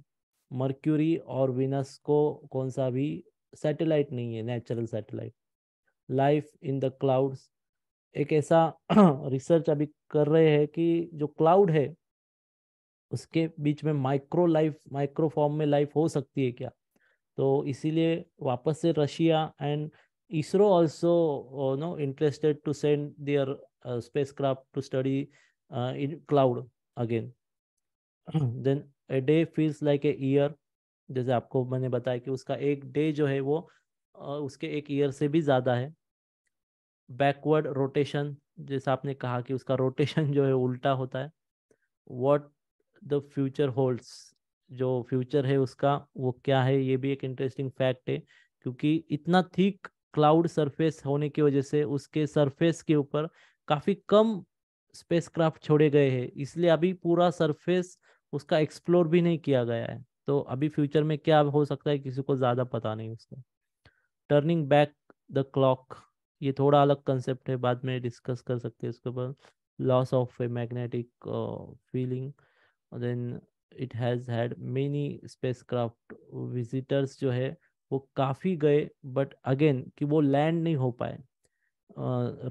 मर्क्यूरी और विनस को कौन सा भी सैटेलाइट नहीं है natural satellite life in the clouds एक ऐसा रिसर्च अभी कर रहे हैं कि जो क्लाउड है उसके बीच में माइक्रो लाइफ माइक्रो फॉर्म में लाइफ हो सकती है क्या तो इसीलिए वापस से Russia and ISRO also no interested to send their spacecraft to study uh, in cloud again then a day feels like a year जैसे आपको मैंने बताया कि उसका एक डे जो है वो uh, उसके एक ईयर से भी ज़्यादा है बैकवर्ड रोटेशन जैसे आपने कहा कि उसका रोटेशन जो है उल्टा होता है वॉट द फ्यूचर होल्ड्स जो फ्यूचर है उसका वो क्या है ये भी एक इंटरेस्टिंग फैक्ट है क्योंकि इतना थीक क्लाउड सरफेस होने की वजह से उसके सरफेस के ऊपर काफ़ी कम स्पेसक्राफ्ट छोड़े गए हैं इसलिए अभी पूरा सरफेस उसका एक्सप्लोर भी नहीं किया गया है तो अभी फ्यूचर में क्या हो सकता है किसी को ज़्यादा पता नहीं उसका टर्निंग बैक द क्लॉक ये थोड़ा अलग कंसेप्ट है बाद में डिस्कस कर सकते हैं इसके ऊपर loss of a magnetic feeling then it has had many spacecraft visitors जो है वो काफ़ी गए बट अगेन कि वो लैंड नहीं हो पाए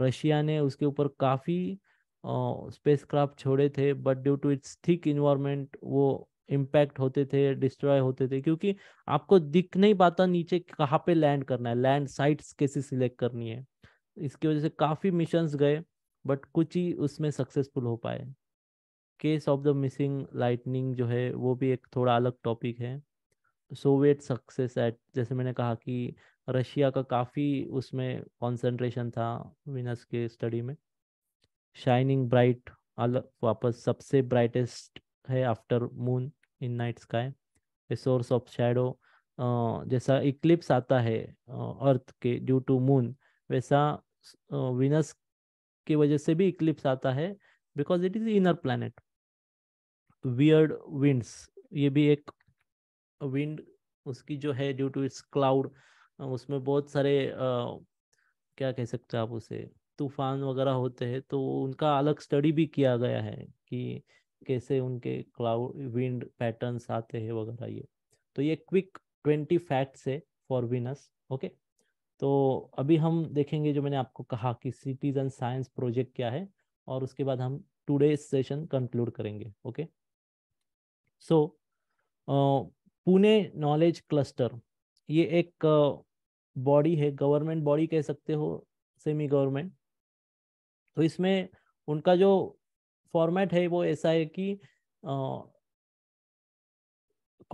रशिया uh, ने उसके ऊपर काफ़ी स्पेस क्राफ्ट छोड़े थे but due to its thick environment वो इम्पैक्ट होते थे डिस्ट्रॉय होते थे क्योंकि आपको दिख नहीं पाता नीचे कहाँ पे लैंड करना है लैंड साइट्स कैसे सिलेक्ट करनी है इसकी वजह से काफ़ी मिशंस गए बट कुछ ही उसमें सक्सेसफुल हो पाए case of the missing lightning जो है वो भी एक थोड़ा अलग टॉपिक है सोवियत सक्सेस एट जैसे मैंने कहा कि रशिया का काफ़ी उसमें कॉन्सेंट्रेशन था विनस के स्टडी में शाइनिंग ब्राइट अल वापस सबसे ब्राइटेस्ट है after moon in night sky a source of shadow जैसा इक्लिप्स आता है अर्थ के ड्यू टू मून वैसा विनस की वजह से भी इक्लिप्स आता है because it is inner planet weird winds ये भी एक विंड उसकी जो है ड्यू टू इट्स क्लाउड उसमें बहुत सारे आ, क्या कह सकते हैं आप उसे तूफान वगैरह होते हैं तो उनका अलग स्टडी भी किया गया है कि कैसे उनके क्लाउड विंड पैटर्न्स आते हैं वगैरह ये तो ये क्विक ट्वेंटी फैक्ट्स है फॉर विनस ओके तो अभी हम देखेंगे जो मैंने आपको कहा कि सिटीजन साइंस प्रोजेक्ट क्या है और उसके बाद हम टूडे सेशन कंक्लूड करेंगे okay so Pune knowledge cluster ये एक बॉडी है गवर्नमेंट बॉडी कह सकते हो सेमी गवर्नमेंट तो इसमें उनका जो फॉर्मेट है वो ऐसा है कि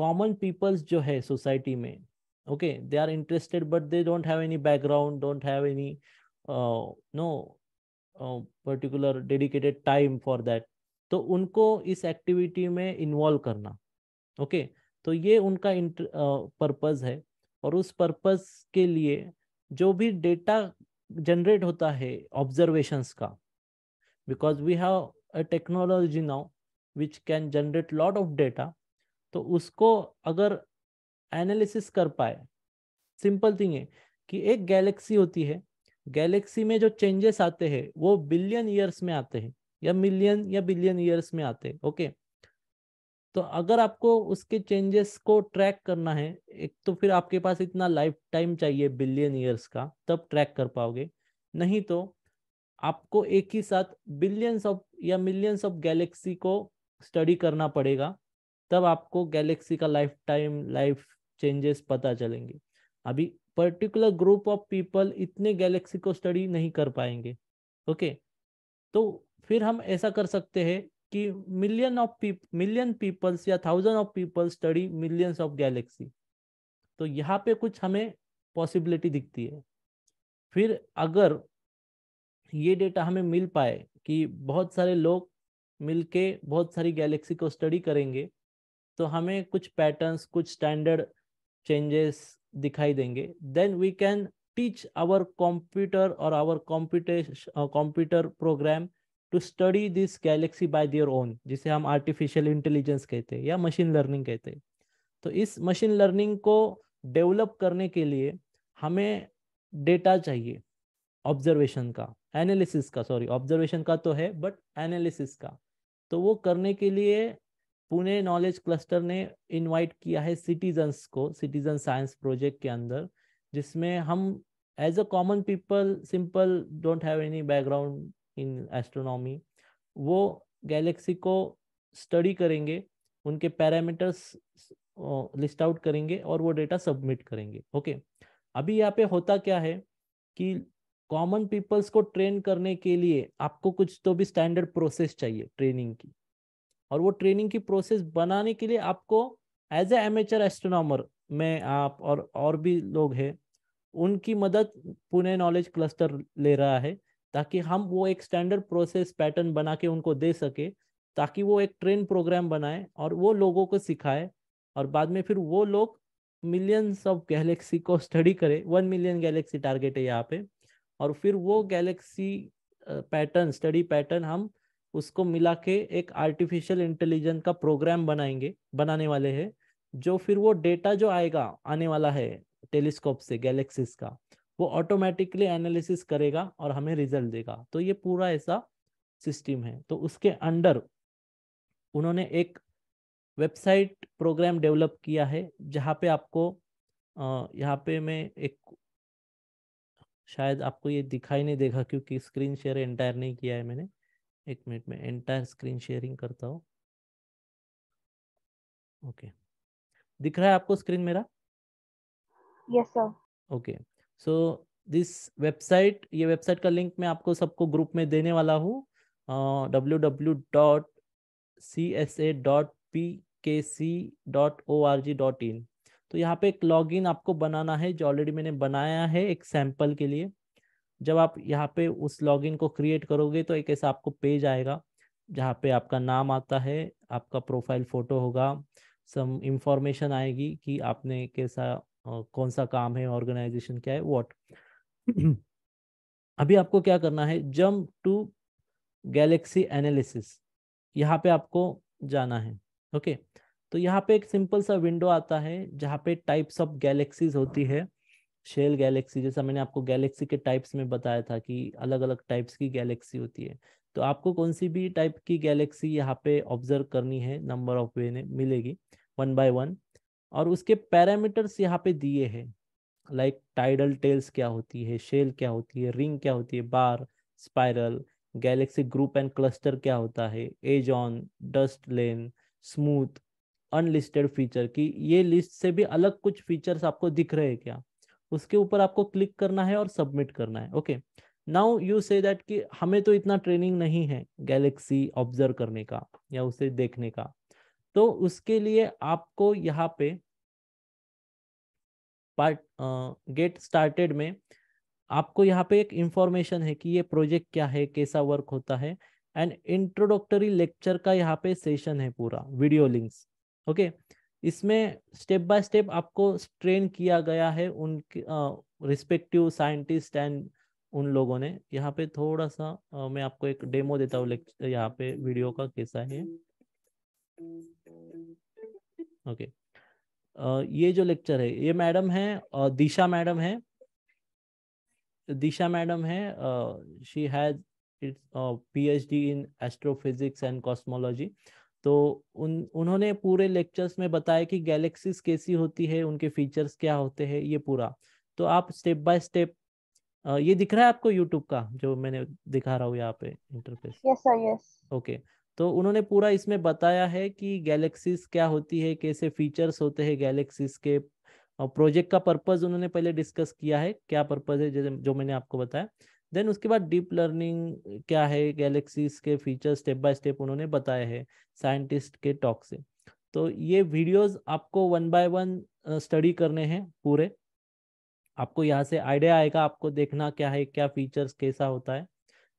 कॉमन uh, पीपल्स जो है सोसाइटी में okay they are interested but they don't have any background don't have any no particular dedicated time for that तो उनको इस एक्टिविटी में इन्वॉल्व करना ओके okay? तो ये उनका पर्पज़ है और उस पर्पज़ के लिए जो भी डेटा जनरेट होता है ऑब्जर्वेशंस का because we have a technology now which can generate lot of data तो उसको अगर एनालिसिस कर पाए सिंपल थिंग है कि एक गैलेक्सी होती है गैलेक्सी में जो चेंजेस आते हैं वो बिलियन ईयर्स में आते हैं या मिलियन या बिलियन ईयर्स में आते हैं ओके okay? तो अगर आपको उसके चेंजेस को ट्रैक करना है एक तो फिर आपके पास इतना लाइफ टाइम चाहिए बिलियन ईयर्स का तब ट्रैक कर पाओगे नहीं तो आपको एक ही साथ बिलियंस ऑफ या मिलियंस ऑफ गैलेक्सी को स्टडी करना पड़ेगा तब आपको गैलेक्सी का लाइफ टाइम लाइफ चेंजेस पता चलेंगे अभी पर्टिकुलर ग्रुप ऑफ पीपल इतने गैलेक्सी को स्टडी नहीं कर पाएंगे ओके तो फिर हम ऐसा कर सकते हैं कि मिलियन ऑफ मिलियन पीपल्स या thousand of people study millions of galaxy तो यहाँ पे कुछ हमें पॉसिबिलिटी दिखती है फिर अगर ये डेटा हमें मिल पाए कि बहुत सारे लोग मिलके बहुत सारी गैलेक्सी को स्टडी करेंगे तो हमें कुछ पैटर्न्स कुछ स्टैंडर्ड चेंजेस दिखाई देंगे then we can teach our computer और our compute computer program to study this galaxy by their own जिसे हम आर्टिफिशियल इंटेलिजेंस कहते हैं या मशीन लर्निंग कहते हैं तो इस मशीन लर्निंग को डेवलप करने के लिए हमें डेटा चाहिए ऑब्जर्वेशन का एनालिसिस का सॉरी ऑब्जर्वेशन का तो है बट एनालिसिस का तो वो करने के लिए पुणे नॉलेज क्लस्टर ने इनवाइट किया है सिटीजन्स को सिटीजन साइंस प्रोजेक्ट के अंदर जिसमें हम as a common people simple don't have any background in astronomy वो गैलेक्सी को स्टडी करेंगे उनके पैरामीटर्स लिस्ट आउट करेंगे और वो डेटा सबमिट करेंगे ओके okay. अभी यहाँ पे होता क्या है कि कॉमन पीपल्स को ट्रेन करने के लिए आपको कुछ तो भी स्टैंडर्ड प्रोसेस चाहिए ट्रेनिंग की और वो ट्रेनिंग की प्रोसेस बनाने के लिए आपको एज ए एमेचर एस्ट्रोनॉमर में आप और और भी लोग हैं उनकी मदद पुणे नॉलेज क्लस्टर ले रहा है ताकि हम वो एक स्टैंडर्ड प्रोसेस पैटर्न बना के उनको दे सके ताकि वो एक ट्रेन प्रोग्राम बनाए और वो लोगों को सिखाए और बाद में फिर वो लोग मिलियंस ऑफ गैलेक्सी को स्टडी करे वन मिलियन गैलेक्सी टारगेट है यहाँ पे और फिर वो गैलेक्सी पैटर्न स्टडी पैटर्न हम उसको मिला के एक आर्टिफिशियल इंटेलिजेंस का प्रोग्राम बनाएंगे बनाने वाले हैं जो फिर वो डेटा जो आएगा आने वाला है टेलीस्कोप से गैलेक्सीज का वो ऑटोमेटिकली एनालिसिस करेगा और हमें रिजल्ट देगा तो ये पूरा ऐसा सिस्टम है तो उसके अंडर उन्होंने एक वेबसाइट प्रोग्राम डेवलप किया है जहाँ पे आपको यहाँ पे मैं एक शायद आपको ये दिखाई नहीं देगा क्योंकि स्क्रीन शेयर एंटायर नहीं किया है मैंने एक मिनट में एंटायर स्क्रीन शेयरिंग करता हूँ ओके okay. दिख रहा है आपको स्क्रीन मेरा yes sir okay so this website ये वेबसाइट का लिंक मैं आपको सबको ग्रुप में देने वाला हूँ W W dot C S A dot P K C dot O R G dot in तो यहाँ पे एक लॉगिन आपको बनाना है जो ऑलरेडी मैंने बनाया है एक सैंपल के लिए जब आप यहाँ पे उस लॉगिन को क्रिएट करोगे तो एक ऐसा आपको पेज आएगा जहाँ पे आपका नाम आता है आपका प्रोफाइल फोटो होगा सम इंफॉर्मेशन आएगी कि आपने कैसा और कौन सा काम है ऑर्गेनाइजेशन क्या है वॉट अभी आपको क्या करना है जम्प टू गैलेक्सी एनालिसिस यहाँ पे आपको जाना है ओके okay? तो यहाँ पे एक सिंपल सा विंडो आता है जहाँ पे टाइप्स ऑफ गैलेक्सीज होती है शेल गैलेक्सी जैसा मैंने आपको गैलेक्सी के टाइप्स में बताया था कि अलग अलग टाइप्स की गैलेक्सी होती है तो आपको कौन सी भी टाइप की गैलेक्सी यहाँ पे ऑब्जर्व करनी है नंबर ऑफ वे मिलेगी वन बाय वन और उसके पैरामीटर्स यहाँ पे दिए हैं लाइक टाइडल टेल्स क्या होती है शेल क्या होती है रिंग क्या होती है bar spiral galaxy group and cluster क्या होता है edge on dust lane smooth unlisted feature की ये लिस्ट से भी अलग कुछ फीचर्स आपको दिख रहे हैं क्या उसके ऊपर आपको क्लिक करना है और सबमिट करना है okay now you say that कि हमें तो इतना ट्रेनिंग नहीं है गैलेक्सी ऑब्जर्व करने का या उसे देखने का तो उसके लिए आपको यहाँ पे पार्ट गेट स्टार्टेड में आपको यहाँ पे एक इंफॉर्मेशन है कि ये प्रोजेक्ट क्या है कैसा वर्क होता है एंड इंट्रोडक्टरी लेक्चर का यहाँ पे सेशन है पूरा वीडियो लिंक्स ओके इसमें स्टेप बाय स्टेप आपको ट्रेन किया गया है उनके रिस्पेक्टिव साइंटिस्ट एंड उन लोगों ने यहाँ पे थोड़ा सा आ, मैं आपको एक डेमो देता हूँ यहाँ पे वीडियो का कैसा है ओके okay. ये जो लेक्चर है ये मैडम है दिशा मैडम है दिशा मैडम है she has its PhD in astrophysics and cosmology तो उन उन्होंने पूरे लेक्चर्स में बताया कि गैलेक्सीज कैसी होती है उनके फीचर्स क्या होते हैं ये पूरा तो आप स्टेप बाय स्टेप ये दिख रहा है आपको यूट्यूब का जो मैंने दिखा रहा हूँ यहाँ पे interface yes sir yes okay तो उन्होंने पूरा इसमें बताया है कि गैलेक्सीज क्या होती है कैसे फीचर्स होते हैं गैलेक्सीज के और प्रोजेक्ट का पर्पज उन्होंने पहले डिस्कस किया है क्या पर्पज है जैसे जो मैंने आपको बताया देन उसके बाद डीप लर्निंग क्या है गैलेक्सीज के फीचर स्टेप बाय स्टेप उन्होंने बताया है साइंटिस्ट के टॉक से तो ये वीडियोस आपको वन बाय वन स्टडी करने हैं पूरे आपको यहाँ से आइडिया आएगा आपको देखना क्या है क्या फीचर्स कैसा होता है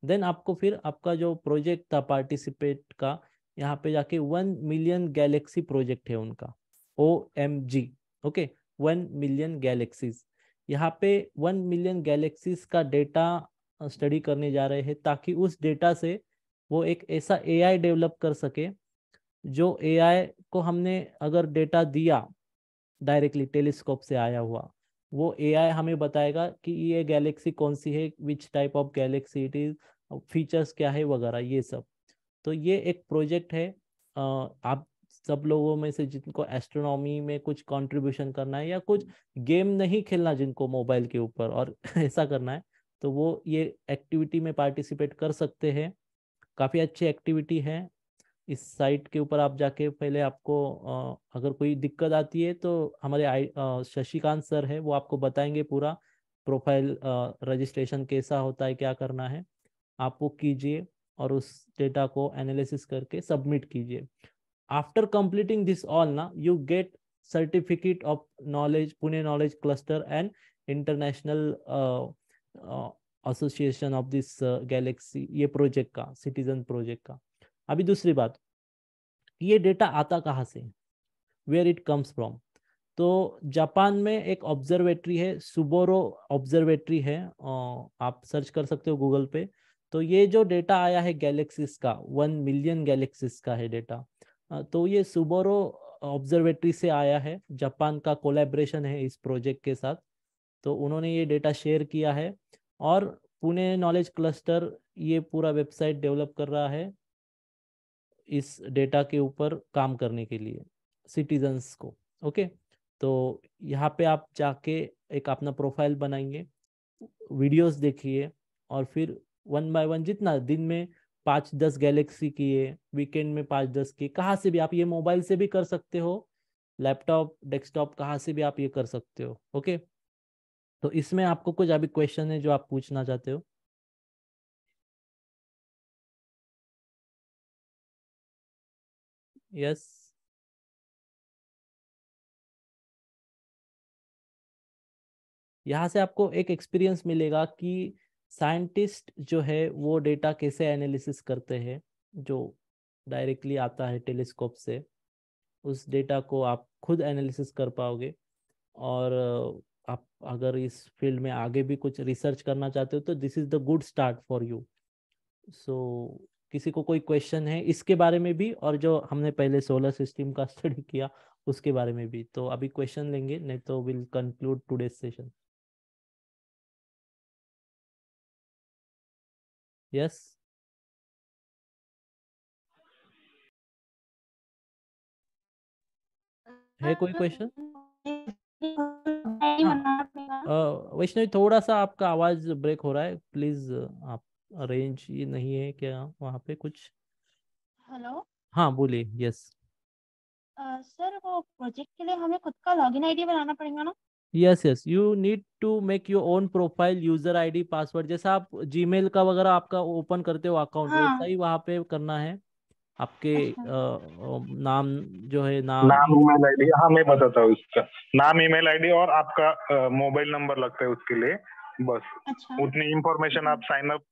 देन आपको फिर आपका जो प्रोजेक्ट था पार्टिसिपेट का यहाँ पे जाके वन मिलियन गैलेक्सी प्रोजेक्ट है उनका O M G okay one million galaxies यहाँ पे वन मिलियन गैलेक्सीज का डेटा स्टडी uh, करने जा रहे हैं ताकि उस डेटा से वो एक ऐसा एआई डेवलप कर सके जो एआई को हमने अगर डेटा दिया डायरेक्टली टेलीस्कोप से आया हुआ वो एआई हमें बताएगा कि ये गैलेक्सी कौन सी है which type of galaxy it is features क्या है वगैरह ये सब तो ये एक प्रोजेक्ट है आप सब लोगों में से जिनको एस्ट्रोनॉमी में कुछ कंट्रीब्यूशन करना है या कुछ गेम नहीं खेलना जिनको मोबाइल के ऊपर और ऐसा करना है तो वो ये एक्टिविटी में पार्टिसिपेट कर सकते हैं काफ़ी अच्छी एक्टिविटी है इस साइट के ऊपर आप जाके पहले आपको अगर कोई दिक्कत आती है तो हमारे शशिकांत सर है वो आपको बताएंगे पूरा प्रोफाइल रजिस्ट्रेशन कैसा होता है क्या करना है आप वो कीजिए और उस डेटा को एनालिसिस करके सबमिट कीजिए आफ्टर कंप्लीटिंग दिस ऑल ना you get certificate of knowledge Pune knowledge cluster and international association of this galaxy ये प्रोजेक्ट का सिटीजन प्रोजेक्ट का अभी दूसरी बात ये डेटा आता कहाँ से वेयर इट कम्स फ्रॉम तो जापान में एक ऑब्जर्वेटरी है सुबोरो ऑब्जर्वेटरी है आप सर्च कर सकते हो गूगल पे तो ये जो डेटा आया है गैलेक्सीज का वन मिलियन गैलेक्सीज का है डेटा तो ये सुबोरो ऑब्जर्वेटरी से आया है जापान का कोलैबोरेशन है इस प्रोजेक्ट के साथ तो उन्होंने ये डेटा शेयर किया है और पुणे नॉलेज क्लस्टर ये पूरा वेबसाइट डेवलप कर रहा है इस डेटा के ऊपर काम करने के लिए सिटीजन्स को ओके तो यहाँ पे आप जाके एक अपना प्रोफाइल बनाएंगे वीडियोस देखिए और फिर वन बाय वन जितना दिन में पाँच दस गैलेक्सी किए वीकेंड में पाँच दस किए कहाँ से भी आप ये मोबाइल से भी कर सकते हो लैपटॉप डेस्कटॉप कहाँ से भी आप ये कर सकते हो ओके तो इसमें आपको कुछ अभी क्वेश्चन है जो आप पूछना चाहते हो yes यहाँ से आपको एक एक्सपीरियंस मिलेगा कि साइंटिस्ट जो है वो डेटा कैसे एनालिसिस करते हैं जो डायरेक्टली आता है टेलीस्कोप से उस डेटा को आप खुद एनालिसिस कर पाओगे और आप अगर इस फील्ड में आगे भी कुछ रिसर्च करना चाहते हो तो this is the good start for you so किसी को कोई क्वेश्चन है इसके बारे में भी और जो हमने पहले सोलर सिस्टम का स्टडी किया उसके बारे में भी तो अभी क्वेश्चन लेंगे नहीं तो will conclude today session yes है कोई क्वेश्चन वैष्णवी थोड़ा सा आपका आवाज ब्रेक हो रहा है प्लीज आप अरेंज ये नहीं है क्या वहाँ पे कुछ हेलो हाँ बोलिए यस सर वो प्रोजेक्ट के लिए हमें खुद का लॉगिन आईडी बनाना पड़ेगा ना yes yes you need to make your own profile user ID password जैसा आप जीमेल का वगैरह आपका ओपन करते हो अकाउंट हाँ. वैसा ही वहाँ पे करना है आपके अच्छा। आ, नाम जो है नाम नाम ईमेल आईडी हाँ मैं बताता हूँ उसका नाम ईमेल आईडी और आपका मोबाइल नंबर लगता है उसके लिए बस अच्छा। उतनी इंफॉर्मेशन हम्म। आप साइन अप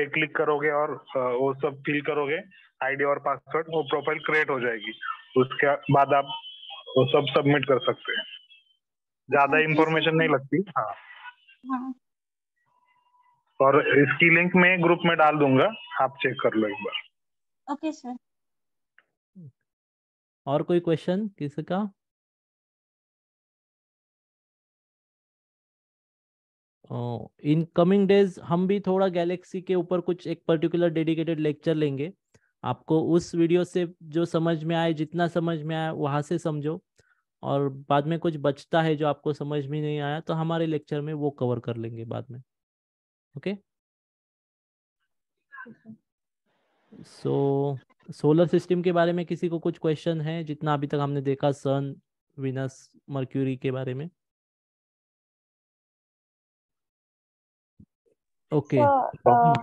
पे क्लिक करोगे और वो सब फिल करोगे आईडी और पासवर्ड वो प्रोफाइल क्रिएट हो जाएगी उसके बाद आप वो सब सबमिट कर सकते हैं ज्यादा इंफॉर्मेशन हाँ, नहीं लगती हाँ।, हाँ और इसकी लिंक मैं ग्रुप में डाल दूंगा आप चेक कर लो एक बार ओके सर और कोई क्वेश्चन किसका का इन कमिंग डेज हम भी थोड़ा गैलेक्सी के ऊपर कुछ एक पर्टिकुलर डेडिकेटेड लेक्चर लेंगे आपको उस वीडियो से जो समझ में आए जितना समझ में आया वहाँ से समझो और बाद में कुछ बचता है जो आपको समझ में नहीं आया तो हमारे लेक्चर में वो कवर कर लेंगे बाद में ओके सो सोलर सिस्टम के बारे में किसी को कुछ क्वेश्चन है जितना अभी तक हमने देखा सन विनस मर्क्यूरी के बारे में Okay. So, uh,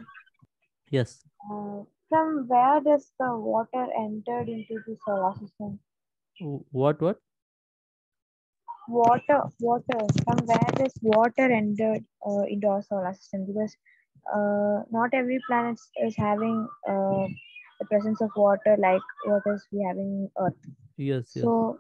yes. Uh, from where does the water entered into the solar system? What? What? Water, water. From where does water entered uh, into our solar system? Because uh, not every planet is having uh, the presence of water like what is we having Earth. Yes. yes. So,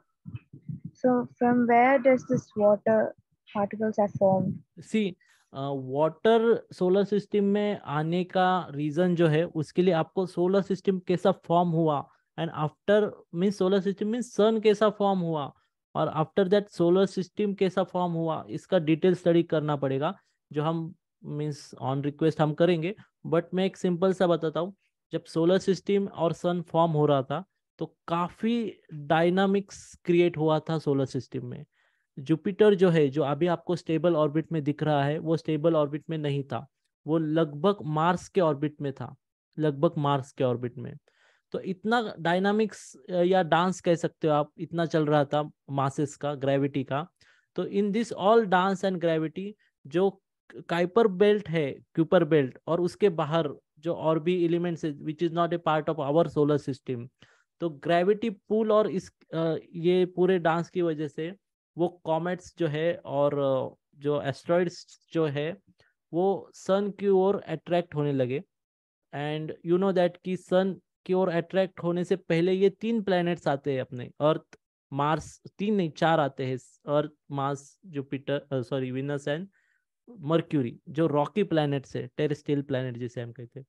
so from where does this water particles are formed? See, water solar system में आने का reason जो है उसके लिए आपको solar system कैसा form हुआ and after mean solar system mean sun कैसा फॉर्म हुआ और आफ्टर दैट सोलर सिस्टम कैसा फॉर्म हुआ इसका डिटेल स्टडी करना पड़ेगा जो हम मीन्स ऑन रिक्वेस्ट हम करेंगे बट मैं एक सिंपल सा बताता हूँ जब सोलर सिस्टम और सन फॉर्म हो रहा था तो काफ़ी डायनामिक्स क्रिएट हुआ था सोलर सिस्टम में जुपिटर जो है जो अभी आपको स्टेबल ऑर्बिट में दिख रहा है वो स्टेबल ऑर्बिट में नहीं था वो लगभग मार्स के ऑर्बिट में था लगभग मार्स के ऑर्बिट में तो इतना डायनामिक्स या डांस कह सकते हो आप इतना चल रहा था मासेस का ग्रेविटी का तो in this all dance and gravity जो काइपर बेल्ट है क्यूपर बेल्ट और उसके बाहर जो और भी एलिमेंट्स है which is not a part of our solar system तो ग्रेविटी पुल और इस ये पूरे डांस की वजह से वो कॉमेट्स जो है और जो एस्ट्रॉइड्स जो है वो सन की ओर अट्रैक्ट होने लगे एंड यू नो दैट कि सन की ओर अट्रैक्ट होने से पहले ये तीन प्लैनेट्स आते हैं अपने अर्थ मार्स तीन नहीं चार आते हैं Earth Mars Jupiter sorry Venus and Mercury जो रॉकी प्लैनेट्स है टेरिस्टील प्लैनेट जिसे हम कहते हैं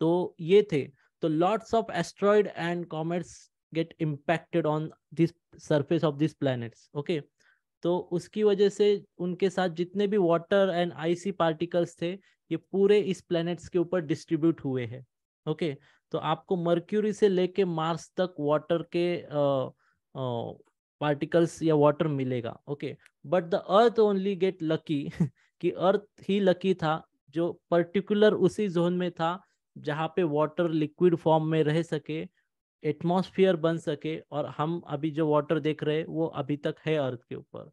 तो ये थे तो lots of asteroid and comets get impacted on this surface of these planets okay तो उसकी वजह से उनके साथ जितने भी वाटर एंड आईसी पार्टिकल्स थे ये पूरे इस प्लैनेट्स के ऊपर डिस्ट्रीब्यूट हुए हैं ओके okay? तो आपको मर्क्यूरी से लेके मार्स तक वाटर के पार्टिकल्स या वाटर मिलेगा okay but the Earth only get lucky कि अर्थ ही लकी था जो पर्टिकुलर उसी जोन में था जहाँ पे वाटर लिक्विड फॉर्म में रह सके एटमोसफियर बन सके और हम अभी जो वाटर देख रहे हैं वो अभी तक है अर्थ के ऊपर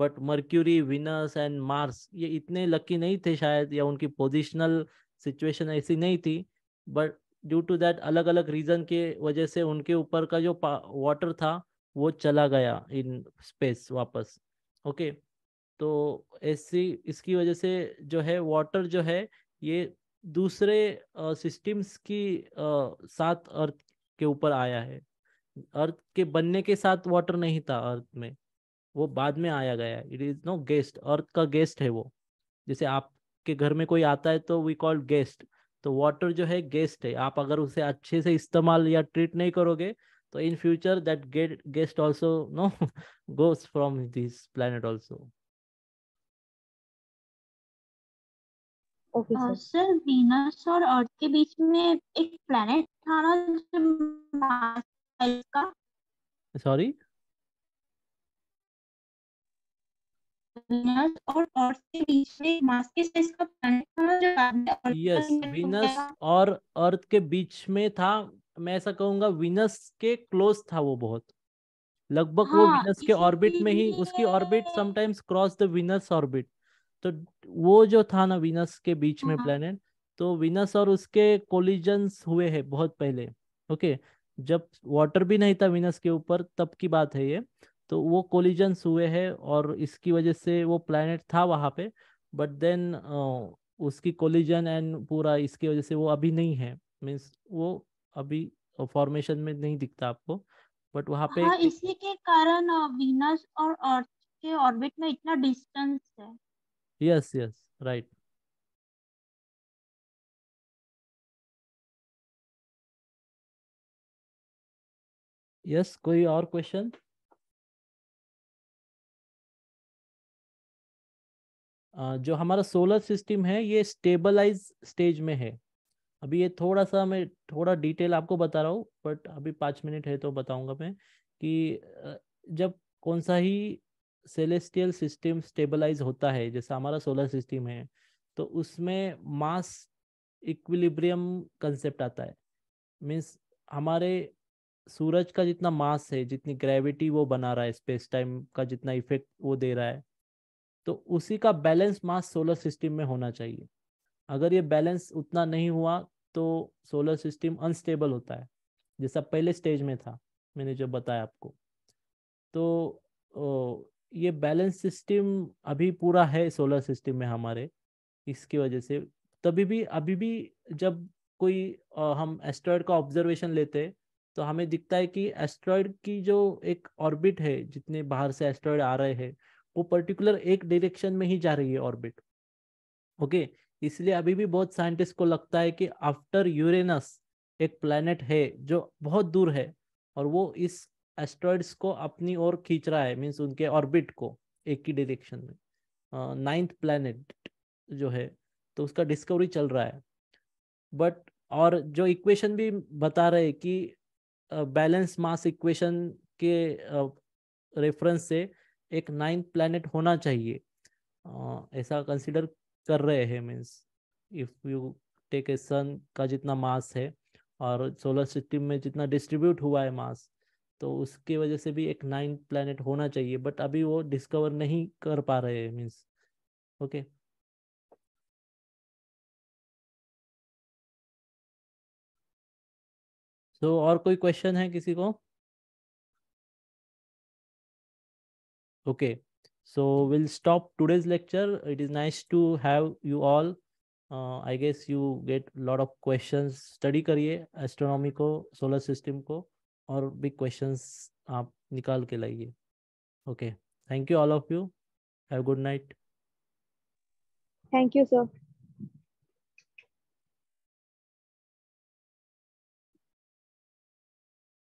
but Mercury Venus and Mars ये इतने लकी नहीं थे शायद या उनकी पोजिशनल सिचुएशन ऐसी नहीं थी बट ड्यू टू दैट अलग अलग रीजन के वजह से उनके ऊपर का जो वाटर था वो चला गया इन स्पेस वापस ओके तो ऐसी इसकी वजह से जो है वाटर जो है ये दूसरे सिस्टम्स की आ, साथ अर्थ के ऊपर आया है अर्थ के बनने के साथ वाटर नहीं था अर्थ में वो बाद में आया गया it is no guest Earth का गेस्ट है वो जैसे आपके घर में कोई आता है तो वी कॉल्ड गेस्ट तो वाटर जो है गेस्ट है आप अगर उसे अच्छे से इस्तेमाल या ट्रीट नहीं करोगे तो in future that get guest also no goes from this planet also sir Venus uh, और अर्थ के बीच में एक प्लेनेट था ना जो मार्स का सॉरी वीनस और अर्थ के बीच में मार्स के साइज का प्लेनेट था जो यस वीनस और अर्थ के बीच में था मैं ऐसा कहूंगा वीनस के क्लोज था वो बहुत लगभग हाँ, वो वीनस के ऑर्बिट में ही उसकी orbit sometimes cross the Venus orbit तो वो जो था ना विनस के बीच में प्लेनेट हाँ। तो विनस और उसके कोलिजन्स हुए है बहुत पहले ओके जब वाटर भी नहीं था विनस के ऊपर तब की बात है ये तो वो कोलिजन्स हुए है और इसकी वजह से वो प्लेनेट था वहाँ पे बट देन उसकी कोलिजन एंड पूरा इसकी वजह से वो अभी नहीं है मीन्स वो अभी फॉर्मेशन में नहीं दिखता आपको बट वहाँ पे हाँ, इसी के कारण विनस और अर्थ के ऑर्बिट में इतना डिस्टेंस है yes yes right यस कोई और क्वेश्चन जो हमारा सोलर सिस्टम है ये स्टेबलाइज स्टेज में है अभी ये थोड़ा सा मैं थोड़ा डिटेल आपको बता रहा हूँ बट अभी पाँच मिनट है तो बताऊंगा मैं कि जब कौन सा ही सेलेस्टियल सिस्टम स्टेबलाइज होता है जैसा हमारा सोलर सिस्टम है तो उसमें मास इक्विलिब्रियम कंसेप्ट आता है मीन्स हमारे सूरज का जितना मास है जितनी ग्रेविटी वो बना रहा है स्पेस टाइम का जितना इफेक्ट वो दे रहा है तो उसी का बैलेंस मास सोलर सिस्टम में होना चाहिए अगर ये बैलेंस उतना नहीं हुआ तो सोलर सिस्टम अनस्टेबल होता है जैसा पहले स्टेज में था मैंने जो बताया आपको तो ये बैलेंस सिस्टम अभी पूरा है सोलर सिस्टम में हमारे इसकी वजह से तभी भी अभी भी जब कोई आ, हम एस्ट्रॉयड का ऑब्जर्वेशन लेते हैं तो हमें दिखता है कि एस्ट्रॉयड की जो एक ऑर्बिट है जितने बाहर से एस्ट्रॉयड आ रहे हैं वो पर्टिकुलर एक डायरेक्शन में ही जा रही है ऑर्बिट ओके इसलिए अभी भी बहुत साइंटिस्ट को लगता है कि आफ्टर यूरेनस एक प्लानट है जो बहुत दूर है और वो इस एस्ट्रॉइड्स को अपनी ओर खींच रहा है मीन्स उनके ऑर्बिट को एक ही डिरेक्शन में नाइन्थ uh, प्लानट जो है तो उसका डिस्कवरी चल रहा है बट और जो इक्वेशन भी बता रहे कि बैलेंस मास इक्वेशन के रेफरेंस uh, से एक नाइन्थ प्लानट होना चाहिए uh, ऐसा कंसिडर कर रहे हैं means if you take a sun का जितना मास है और सोलर सिस्टम में जितना डिस्ट्रीब्यूट हुआ है मास तो उसके वजह से भी एक नाइन प्लानट होना चाहिए बट अभी वो डिस्कवर नहीं कर पा रहे हैं मीन्स ओके सो तो so, और कोई क्वेश्चन है किसी को okay so will stop today's lecture it is nice to have you all I guess you get lot of questions study करिए एस्ट्रोनॉमी को सोलर सिस्टम को और भी क्वेश्चंस आप निकाल के लाइए okay thank you all of you have good night thank you sir